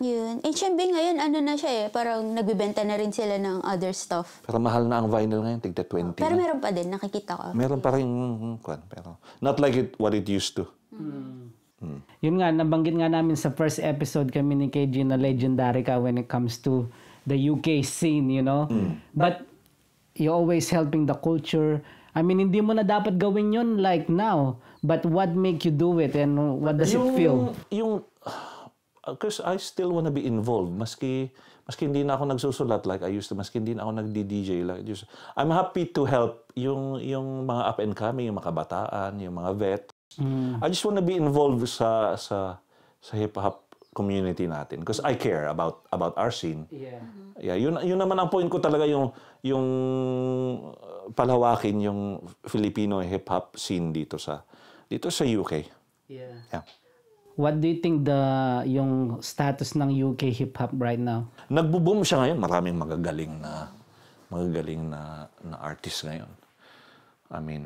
Yun. HMB ngayon, ano na siya eh, parang nagbibenta na rin sila ng other stuff. Pero mahal na ang vinyl ngayon, tigda 20. Pero na. meron pa din, nakikita ko. Meron pa rin, mm-hmm, kwan, pero not like it, what it used to. Mm. Mm. Yun nga, nabanggit nga namin sa first episode kami ni KG na legendary ka when it comes to the UK scene, you know? Mm. But you're always helping the culture. I mean, hindi mo na dapat gawin yun like now. But what make you do it and what does yung, it feel? Yung, because uh, I still want to be involved maski maski hindi na ako nagsusulat like I used to maski hindi na ako nagdi-DJ like I just I'm happy to help yung yung mga up and coming yung mga kabataan yung mga vets. mm. I just want to be involved sa sa sa hip hop community natin because I care about about our scene yeah yeah yun yun naman ang point ko talaga yung yung palawakin yung Filipino hip hop scene dito sa dito sa UK yeah yeah What do you think the yung status ng UK hip hop right now? Nagbo-boom siya ngayon, maraming magagaling na magagaling na na artist ngayon. I mean,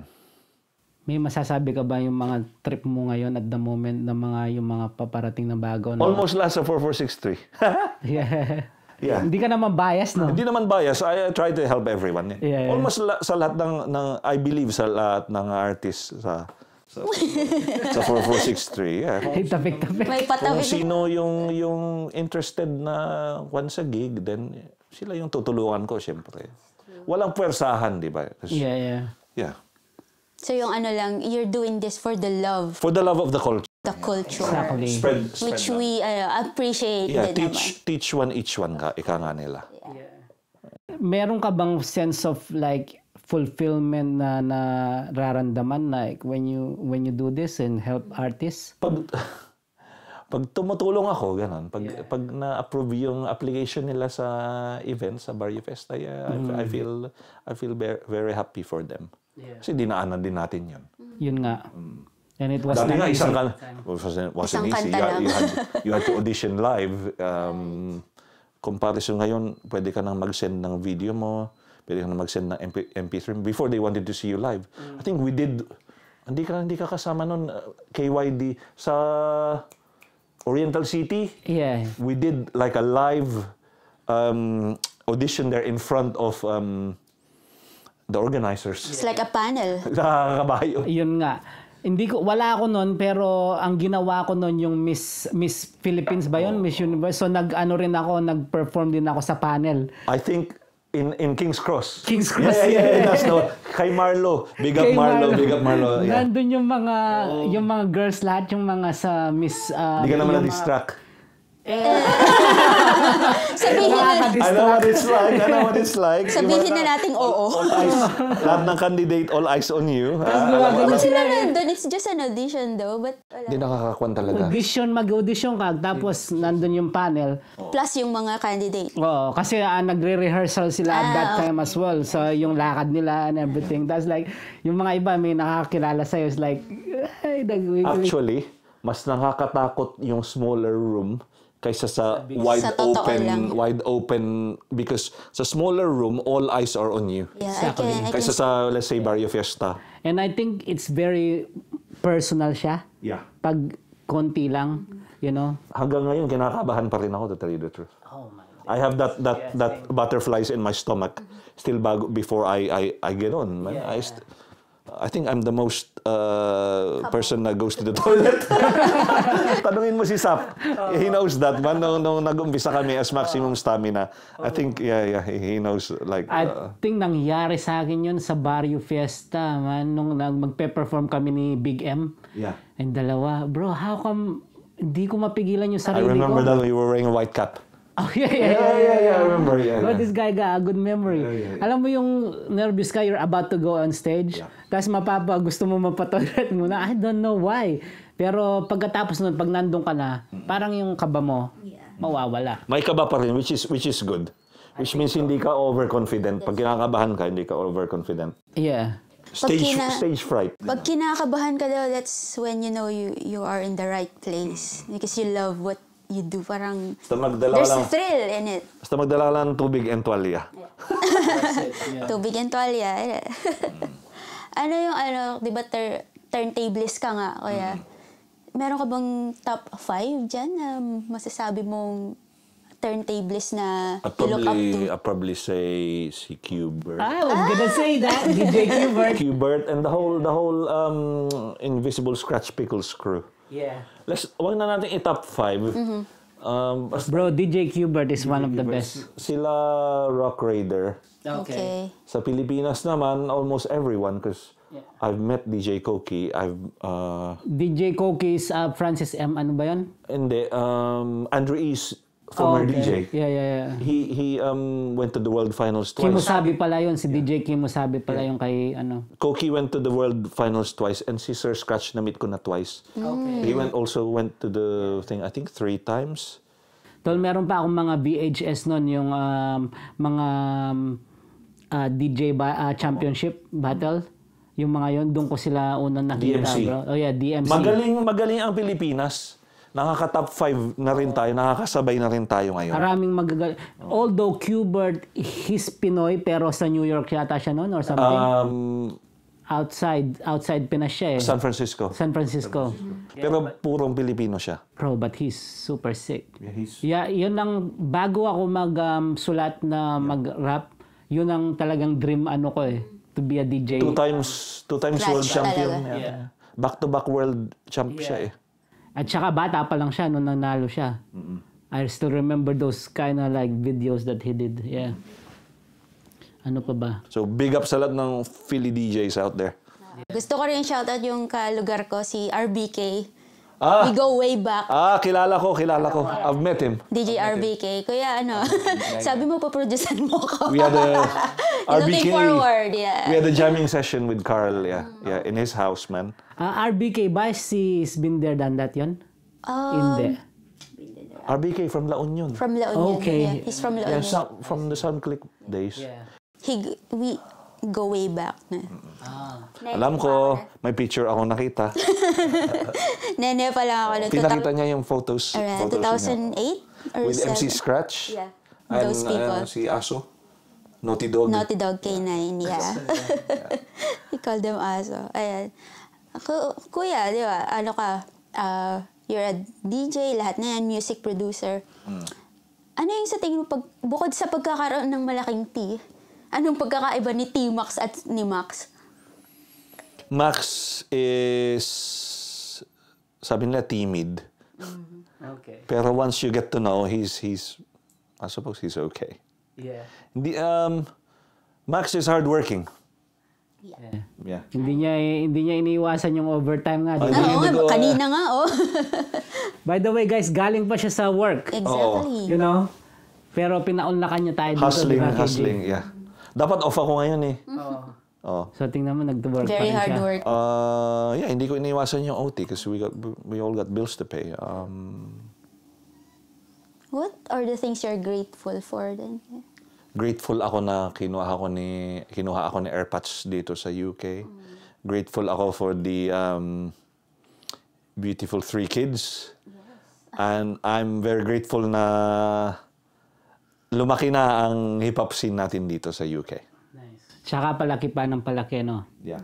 may masasabi ka ba yung mga trip mo ngayon at the moment na mga yung mga paparating na bago? Na... Almost last sa 4463. [LAUGHS] yeah. Yeah. Hindi ka naman bias, no? Hindi naman bias. I, try to help everyone. Eh. Yeah, Almost la- sa lahat ng, ng, I believe sa lahat ng artist sa So, sa 4463, yeah. [LAUGHS] tapik May patawid. Kung sino yung, yung interested na kwan sa gig, then sila yung tutulungan ko, syempre Walang pwersahan, di ba? Yeah, yeah. Yeah. So yung ano lang, you're doing this for the love. For the love of the culture. The culture. Exactly. Spread, spread which love. we uh, appreciate. Yeah, teach, naman. teach one each one ka, ika nga nila. yeah. Meron ka bang sense of like, fulfillment na nararamdaman like when you when you do this and help artists? Pag [LAUGHS] pag tumutulong ako ganun, pag yeah. pag na-approve yung application nila sa event sa Barrio Festa, yeah, mm. I, I feel I feel very, very happy for them. Yeah. Kasi dinaanan din natin 'yun. Mm. Yun nga. Mm. And it was Dati nga, isang, kan- wasn't, wasn't isang easy. Kanta you, you, had, you had to [LAUGHS] audition live. Um, comparison ngayon, pwede ka nang mag-send ng video mo pwede ka na mag-send ng MP, MP3 before they wanted to see you live. Mm. I think we did, hindi ka, hindi ka kasama nun, uh, KYD, sa Oriental City, yeah. we did like a live um, audition there in front of um, the organizers. It's like a panel. [LAUGHS] Nakakabayo. Yun nga. Hindi ko wala ako noon pero ang ginawa ko noon yung Miss Miss Philippines ba yun? Miss Universe. So nag ano rin ako, nag-perform din ako sa panel. I think in in King's Cross. King's Cross. Yeah, yeah, yeah. yeah. That's no, [LAUGHS] kay Marlo. Big up kay Marlo, Marlo, big up Marlo. Yeah. Nandun yung mga oh. yung mga girls lahat yung mga sa Miss uh, Hindi ka naman na-distract. Eh. [LAUGHS] Sabihin na I know what it's like. I know what it's like. Sabihin na nating oo. All eyes, [LAUGHS] lahat ng candidate, all eyes on you. Ah, Kung sila eh. nandun, it's just an audition though. But wala. Hindi nakakakuan talaga. Audition, mag-audition ka. Tapos nandun yung panel. Plus yung mga candidate. Oo. Kasi ah, nagre-rehearsal sila at that ah, time as well. So yung lakad nila and everything. That's like, yung mga iba may nakakilala sa'yo. It's like, Actually, mas nakakatakot yung smaller room kaysa sa wide sa open lang. wide open because sa smaller room all eyes are on you. Yeah, exactly. I kaysa sa let's say Barrio Fiesta. And I think it's very personal siya. Yeah. Pag konti lang, you know. Hanggang ngayon kinakabahan pa rin ako to tell you the truth. Oh my God. I have that that yes, that butterflies in my stomach still bago before I I I get on. Man. Yeah, I yeah. I think I'm the most uh, person na goes to the [LAUGHS] toilet. [LAUGHS] Tanungin mo si Sap. He knows that. Man, no, no, nag-umpisa kami as maximum stamina. I think, yeah, yeah, he knows. Like, uh, I think nangyari sa akin yun sa Barrio Fiesta, man, nung magpe-perform kami ni Big M. Yeah. And dalawa, bro, how come hindi ko mapigilan yung sarili ko? I remember ko? that you were wearing a white cap. Oh, yeah, yeah, yeah, yeah, yeah, yeah, I remember, yeah. But yeah. this guy, got a good memory. Yeah, yeah, yeah. Alam mo yung nervous ka, you're about to go on stage, yeah. tapos mapapa, gusto mo mapatoilet [LAUGHS] muna, I don't know why. Pero pagkatapos nun, pag nandun ka na, hmm. parang yung kaba mo, yeah. mawawala. May kaba pa rin, which is, which is good. Which means so. hindi ka overconfident. Pag kinakabahan ka, hindi ka overconfident. Yeah. Stage, kina, stage fright. Pag kinakabahan ka daw, that's when you know you, you are in the right place. Because you love what you do. Parang, Basta magdala there's lang, a thrill in it. Basta magdala lang tubig and tuwalya. yeah. [LAUGHS] Tubig and tuwalya. mm. ano yung, ano, di ba ter, turntablist ka nga, kuya? Mm. Meron ka bang top 5 dyan na masasabi mong turntables na I'd you look up to? I'd probably say si Qbert. Ah, I was ah! gonna say that, [LAUGHS] DJ Qbert. Qbert and the whole, the whole um, Invisible Scratch Pickles crew. Yeah. Let's, wag na natin i-top five. Mm-hmm. Um, Bro, DJ Qbert is DJ one of the Qbert. best. Sila Rock Raider. Okay. okay. Sa Pilipinas naman, almost everyone because yeah. I've met DJ Koki. I've uh, DJ Koki is uh, Francis M. Ano ba 'yon? Hindi, um Andrew East former oh, okay. DJ. Yeah, yeah, yeah. He he um went to the World Finals twice. Kimusabi pala 'yun si DJ yeah. DJ Kimusabi pala yeah. 'yung kay ano. Koki went to the World Finals twice and si Sir Scratch na meet ko na twice. Okay. He went also went to the thing I think three times. Tol, meron pa akong mga VHS noon yung um, mga um, uh, ah, DJ ba, uh, championship battle. Yung mga yon doon ko sila unang nakita, DMC. bro. Oh yeah, DMC. Magaling magaling ang Pilipinas nakaka-top 5 na rin tayo, nakakasabay na rin tayo ngayon. Maraming magagal. Although Qbert, he's Pinoy, pero sa New York yata siya noon or something? Um, outside outside Pinas siya eh. San Francisco. San Francisco. San Francisco. Pero purong Pilipino siya. Bro, but he's super sick. Yeah, he's... yeah yun ang bago ako mag-sulat um, na yeah. mag-rap, yun ang talagang dream ano ko eh, to be a DJ. Two times two times Flash world champion. Talaga. Yeah. Back to back world champ yeah. siya eh. At saka bata pa lang siya nung nanalo siya. Mm-hmm. I still remember those kind of like videos that he did. Yeah. Ano pa ba? So big up sa lahat ng Philly DJs out there. Gusto ko rin shoutout yung kalugar ko, si RBK. Ah. We go way back. Ah, kilala ko, kilala ko. I've met him. DJ met RBK. Him. Kuya, ano, ah, [LAUGHS] sabi mo paproducean mo ko. We had a [LAUGHS] RBK. forward, yeah. We had a jamming session with Carl, yeah. Yeah, in his house, man. Uh, ah, RBK ba she's been there done that yon? Um, in there. RBK from La Union. From La Union. Okay. Yeah. He's from La Union. Yeah, so, from the Sun Click days. Yeah. He, we, go way back na. Ah. Alam ko, may picture [LAUGHS] ako nakita. Nene pa lang ako. No, Pinakita niya yung photos. Alright, photos 2008 or With MC Scratch. Yeah. Those people. Uh, si Aso. Naughty Dog. Naughty Dog K9, yeah. [LAUGHS] yeah. We call them Aso. Ayan. Ku kuya, di ba? Ano ka? Uh, you're a DJ, lahat na yan, music producer. Hmm. Ano yung sa tingin mo, pag, bukod sa pagkakaroon ng malaking T, Anong pagkakaiba ni T-Max at ni Max? Max is, sabi nila, timid. Mm-hmm. Okay. Pero once you get to know, he's, he's, I suppose he's okay. Yeah. The, um, Max is hardworking. Yeah. yeah. yeah. Hindi niya hindi niya iniiwasan yung overtime nga. Oh, ah, oo, nag- kanina nga oh. [LAUGHS] By the way guys, galing pa siya sa work. Exactly. You know? Pero pinaunlakan niya tayo dito. Hustling, hustling, yeah. Dapat off ako ngayon eh. Oo. Oh. So tingnan mo, nag-work Very pa hard siya. work. Uh, yeah, hindi ko iniwasan yung OT kasi we, got, we all got bills to pay. Um, What are the things you're grateful for then? Grateful ako na kinuha ako ni kinuha ako ni AirPods dito sa UK. Mm. Grateful ako for the um, beautiful three kids. Yes. And I'm very grateful na lumaki na ang hip-hop scene natin dito sa UK. Nice. Tsaka palaki pa ng palaki, no? Yeah.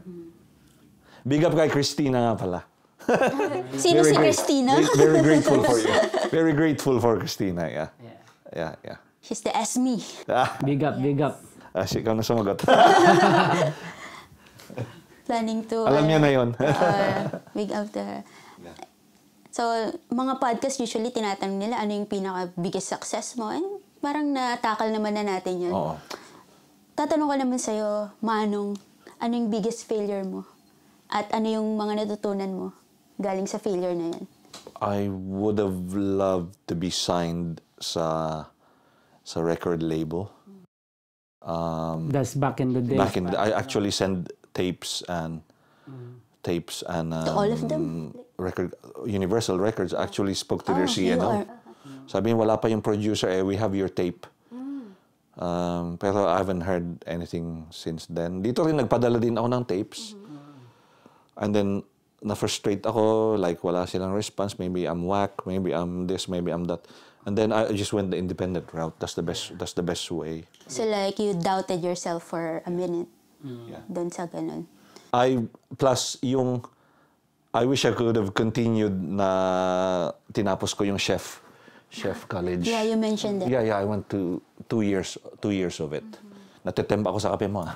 Big up kay Christina nga pala. [LAUGHS] Sino si Christina? Very, very grateful for you. [LAUGHS] Very grateful for Christina, yeah. Yeah, yeah. yeah. She's the SME. Ah, Big up, big up. ah, si ikaw na sumagot. [LAUGHS] Planning to... Alam niya uh, na yun. uh, big up to So, mga podcast usually tinatanong nila ano yung pinaka-biggest success mo and parang na natakal naman na natin yun. Oo. Tatanong ko naman sa'yo, Manong, ano yung biggest failure mo? At ano yung mga natutunan mo galing sa failure na yan? I would have loved to be signed sa sa record label. Um, That's back in the day. Back in the, I actually send tapes and mm. tapes and um, to all of them. Um, record Universal Records actually spoke to oh, their CNO. Sabi niya, wala pa yung producer, eh, we have your tape. Mm. Um, pero I haven't heard anything since then. Dito rin, nagpadala din ako ng tapes. Mm-hmm. And then, na-frustrate ako, like, wala silang response. Maybe I'm whack, maybe I'm this, maybe I'm that. And then I just went the independent route. That's the best. That's the best way. So like you doubted yourself for a minute. Mm. Yeah. Don't sa ganun. I plus yung I wish I could have continued na tinapos ko yung chef Chef College. Yeah, you mentioned it. Yeah, yeah, I went to two years, two years of it. Mm-hmm. Natetemba ako sa kape mo.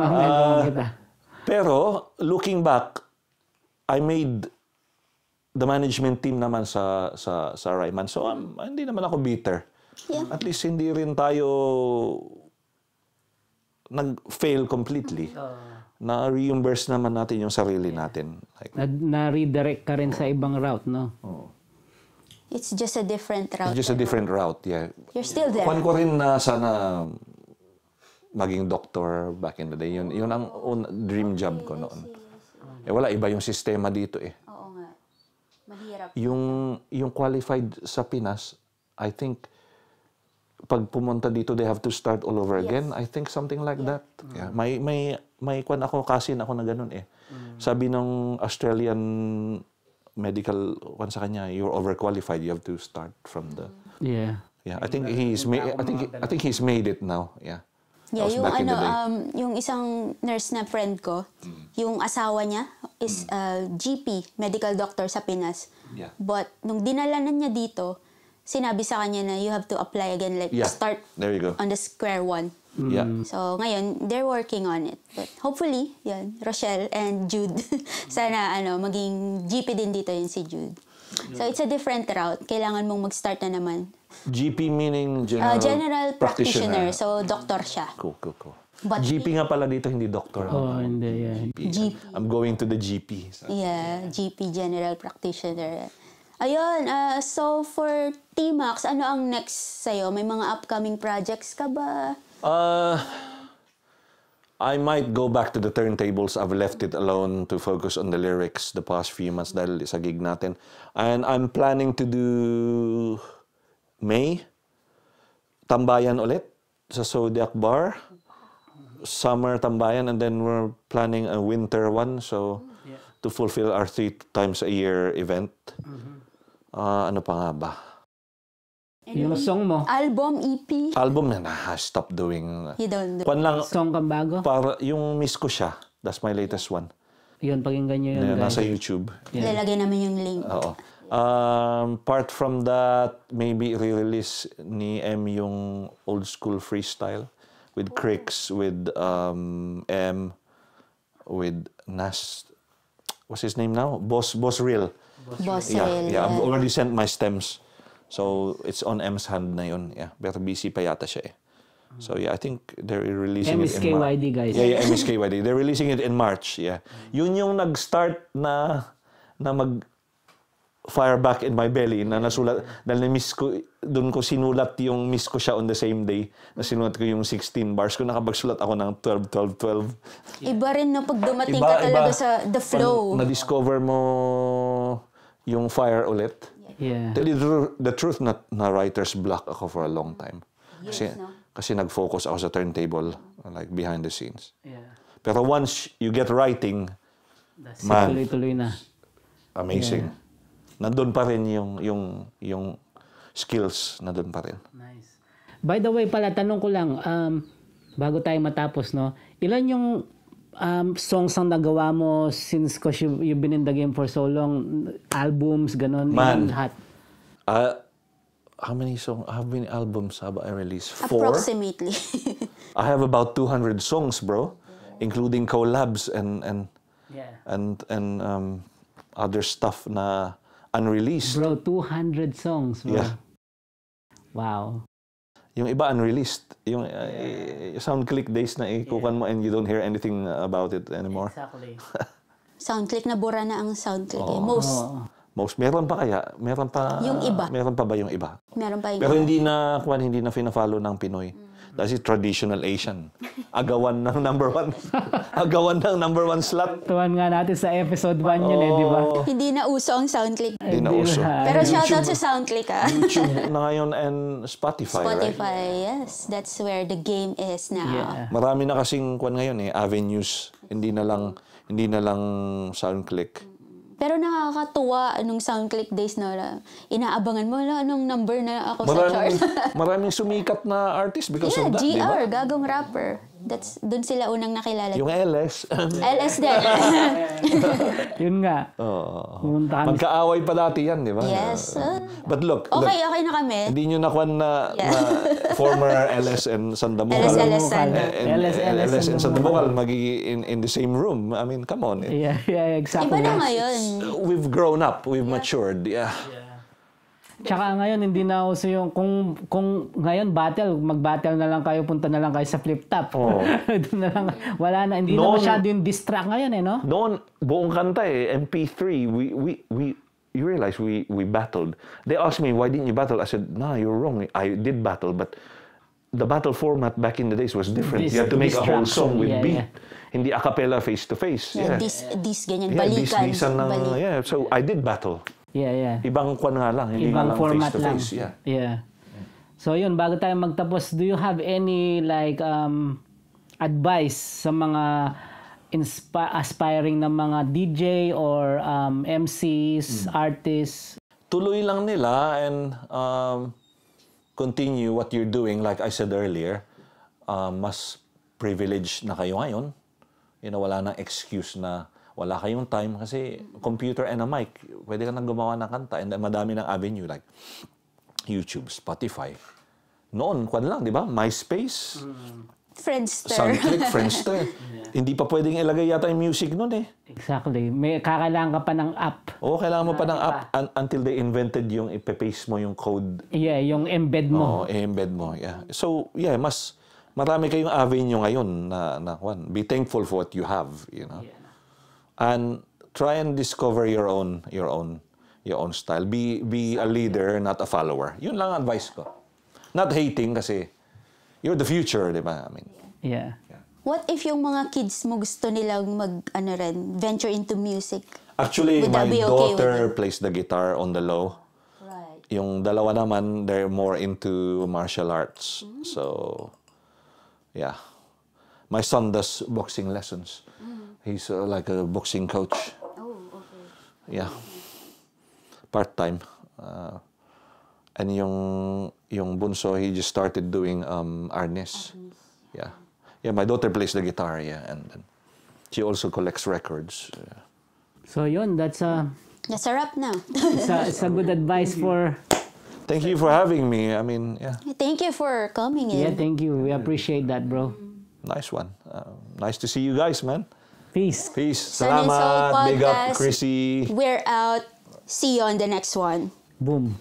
uh, [LAUGHS] pero, looking back, I made the management team naman sa sa, sa Ryman. So, um, hindi naman ako bitter. Yeah. At least hindi rin tayo nag-fail completely. Uh, Na-reimburse naman natin yung sarili natin. Like, Na, redirect ka rin sa ibang route, no? Oo. Oh. It's just a different route. It's just a different route, yeah. You're still there. Kwan ko rin na sana maging doctor back in the day. Yun, yun ang un, dream job ko noon. Eh wala, iba yung sistema dito eh. Oo nga. Mahirap. Yung, yung qualified sa Pinas, I think, pag pumunta dito, they have to start all over again. I think something like yeah. that. Yeah. May, may, may kwan ako, kasin ako na ganun eh. Mm. Sabi ng Australian medical one sa kanya, you're overqualified. You have to start from the Yeah. Yeah, I think he's made I think I think he's made it now. Yeah. Yeah, yung ano um yung isang nurse na friend ko, mm. yung asawa niya is mm. uh, GP, medical doctor sa Pinas. Yeah. But nung dinala dinalanan niya dito, sinabi sa kanya na you have to apply again like Yeah. start There you go. on the square one. Mm. Yeah. So ngayon, they're working on it. But hopefully, yan, Rochelle and Jude. [LAUGHS] sana ano, maging GP din dito yun si Jude. So it's a different route. Kailangan mong mag-start na naman. GP meaning uh, general, uh, general practitioner. practitioner. So doctor siya. Cool, cool, cool. But GP nga pala dito, hindi doctor. Oh, hindi. Yeah. GP. GP. I'm going to the GP. So. Yeah, GP, general practitioner. Ayun, uh, so for T-Max, ano ang next sa'yo? May mga upcoming projects ka ba? Uh, I might go back to the turntables. I've left it alone to focus on the lyrics the past few months dahil sa gig natin. And I'm planning to do May, Tambayan ulit sa Zodiac Bar. Summer Tambayan and then we're planning a winter one. So, yeah. to fulfill our three times a year event. Mm-hmm. Uh, ano pa nga ba? Yung song mo. Album, EP. Album na na, stop doing. You don't do. Kwan lang, Song kang bago. para yung miss ko siya. That's my latest one. Yun, pakinggan nyo yun. Yeah, nasa YouTube. Lalagay namin yung link. Oo. Um, apart from that, maybe re-release ni M yung old school freestyle with Cricks, with um, M, with Nas. What's his name now? Boss Boss Real. Boss Yeah, Rel. yeah. I've already sent my stems. So, it's on M's hand na yun. Yeah. Pero busy pa yata siya eh. So yeah, I think they're releasing MSKYD, it in March. guys. Yeah, yeah, MSKYD. they're releasing it in March, yeah. Yun yung nag-start na na mag fire back in my belly na nasulat dahil na miss ko doon ko sinulat yung miss ko siya on the same day na sinulat ko yung 16 bars ko nakapagsulat ako ng 12 12 12 iba rin no pag dumating iba, ka talaga iba, sa the flow na discover mo yung fire ulit Yeah. Tell you the, the truth, na, na writer's block ako for a long time. Kasi, no? kasi nag-focus ako sa turntable, like behind the scenes. Yeah. Pero once you get writing, That's man, tuloy-tuloy na. Amazing. Yeah. Nandun pa rin yung, yung, yung skills, nandun pa rin. Nice. By the way pala, tanong ko lang, um, bago tayo matapos, no? Ilan yung um, songs ang nagawa mo since cause you, you've been in the game for so long? Albums, ganun? Man, lahat? Uh, how many songs, how many albums have I released? Four? Approximately. [LAUGHS] I have about 200 songs, bro. Including collabs and, and, yeah. and, and um, other stuff na unreleased. Bro, 200 songs, bro. Yeah. Wow. Yung iba unreleased. Yung yeah. uh, eh, SoundClick days na ikukan yeah. mo and you don't hear anything about it anymore. Exactly. [LAUGHS] sound click na bura na ang SoundClick. Oh. Eh. Most. Most. Meron pa kaya? Meron pa? Yung iba. Meron pa ba yung iba? Meron pa yung Pero iba. hindi na, kwan, hindi na fina-follow ng Pinoy. Mm. Kasi traditional Asian. Agawan ng number one. [LAUGHS] Agawan ng number one slot. Tuwan nga natin sa episode 1 oh. yun eh, di ba? Oh. Hindi na uso ang soundclick. Hindi na uso. Pero shoutout sa soundclick ah. YouTube [LAUGHS] na ngayon and Spotify, Spotify, right? yes. That's where the game is now. Yeah. Marami na kasing kwan ngayon eh, avenues. Hindi na lang, hindi na lang soundclick. Mm pero nakakatuwa nung sound click days na inaabangan mo lang anong number na ako maraming, sa chart. [LAUGHS] maraming sumikat na artist because yeah, of that, GR, di gagong rapper. That's, dun sila unang nakilala. Yung LS. LS [LAUGHS] din. [LAUGHS] Yun nga. Oo. Oh, Magkaaway pa dati yan, di ba? Yes. Uh, but look. Okay, look, okay na kami. Hindi nyo nakuan na, yeah. na former LS and Sandamucal. LS, LS, Sandamucal. And, LS, LS, LS and Sandamucal magiging in, the same room. I mean, come on. yeah, yeah, exactly. Iba na ngayon. We've grown up. We've matured. Yeah. yeah. Tsaka ngayon, hindi na uso yung, kung, kung ngayon battle, mag-battle na lang kayo, punta na lang kayo sa flip-top. Oh. [LAUGHS] Doon na lang, wala na, hindi noon, na masyado yung distract ngayon eh, no? Noon, buong kanta eh, MP3, we, we, we, you realize we, we battled. They asked me, why didn't you battle? I said, nah, you're wrong. I did battle, but the battle format back in the days was different. This, you had to make a whole song with yeah, beat. Yeah. Hindi a cappella face to face. Yeah, yeah. This, this ganyan, yeah, balikan. This, this, balik. yeah. So I did battle. Yeah, yeah. Ibang kwan nga lang, hindi Ibang lang format face to face. Yeah. yeah. So yun, bago tayo magtapos, do you have any like um, advice sa mga inspi- aspiring na mga DJ or um, MCs, hmm. artists? Tuloy lang nila and um, continue what you're doing. Like I said earlier, um, mas privileged na kayo ngayon. You know, wala nang excuse na wala kayong time kasi computer and a mic, pwede ka nang gumawa ng kanta and madami ng avenue like YouTube, Spotify. Noon, kwan lang, di ba? MySpace. Mm. Friendster. Soundclick, [LAUGHS] Friendster. yeah. Hindi pa pwedeng ilagay yata yung music noon eh. Exactly. May kakailangan ka pa ng app. Oo, kailangan mo pa ng app un- until they invented yung ipe mo yung code. Yeah, yung embed mo. Oo, embed mo. Yeah. So, yeah, mas marami kayong avenue ngayon na, na one. Be thankful for what you have, you know. Yeah and try and discover your own your own your own style. Be be a leader, not a follower. Yun lang advice ko. Not hating kasi you're the future, di ba? I mean. Yeah. yeah. What if yung mga kids mo gusto nilang mag ano rin, venture into music? Actually, Would my okay daughter plays the guitar on the low. Right. Yung dalawa naman, they're more into martial arts. Mm. So, yeah. My son does boxing lessons. He's uh, like a boxing coach. Oh, okay. Yeah. Part time. Uh, and yung yung bunso, he just started doing um, arnis. arnis. Yeah. Yeah, my daughter plays the guitar, yeah, and, and she also collects records. Yeah. So yun, that's a... That's a wrap now. it's, a, it's a good advice for... Thank you for having me. I mean, yeah. Thank you for coming in. Yeah, thank you. We appreciate that, bro. Nice one. Uh, nice to see you guys, man. Peace. Peace. Salamat. Big up, Chrissy. We're out. See you on the next one. Boom.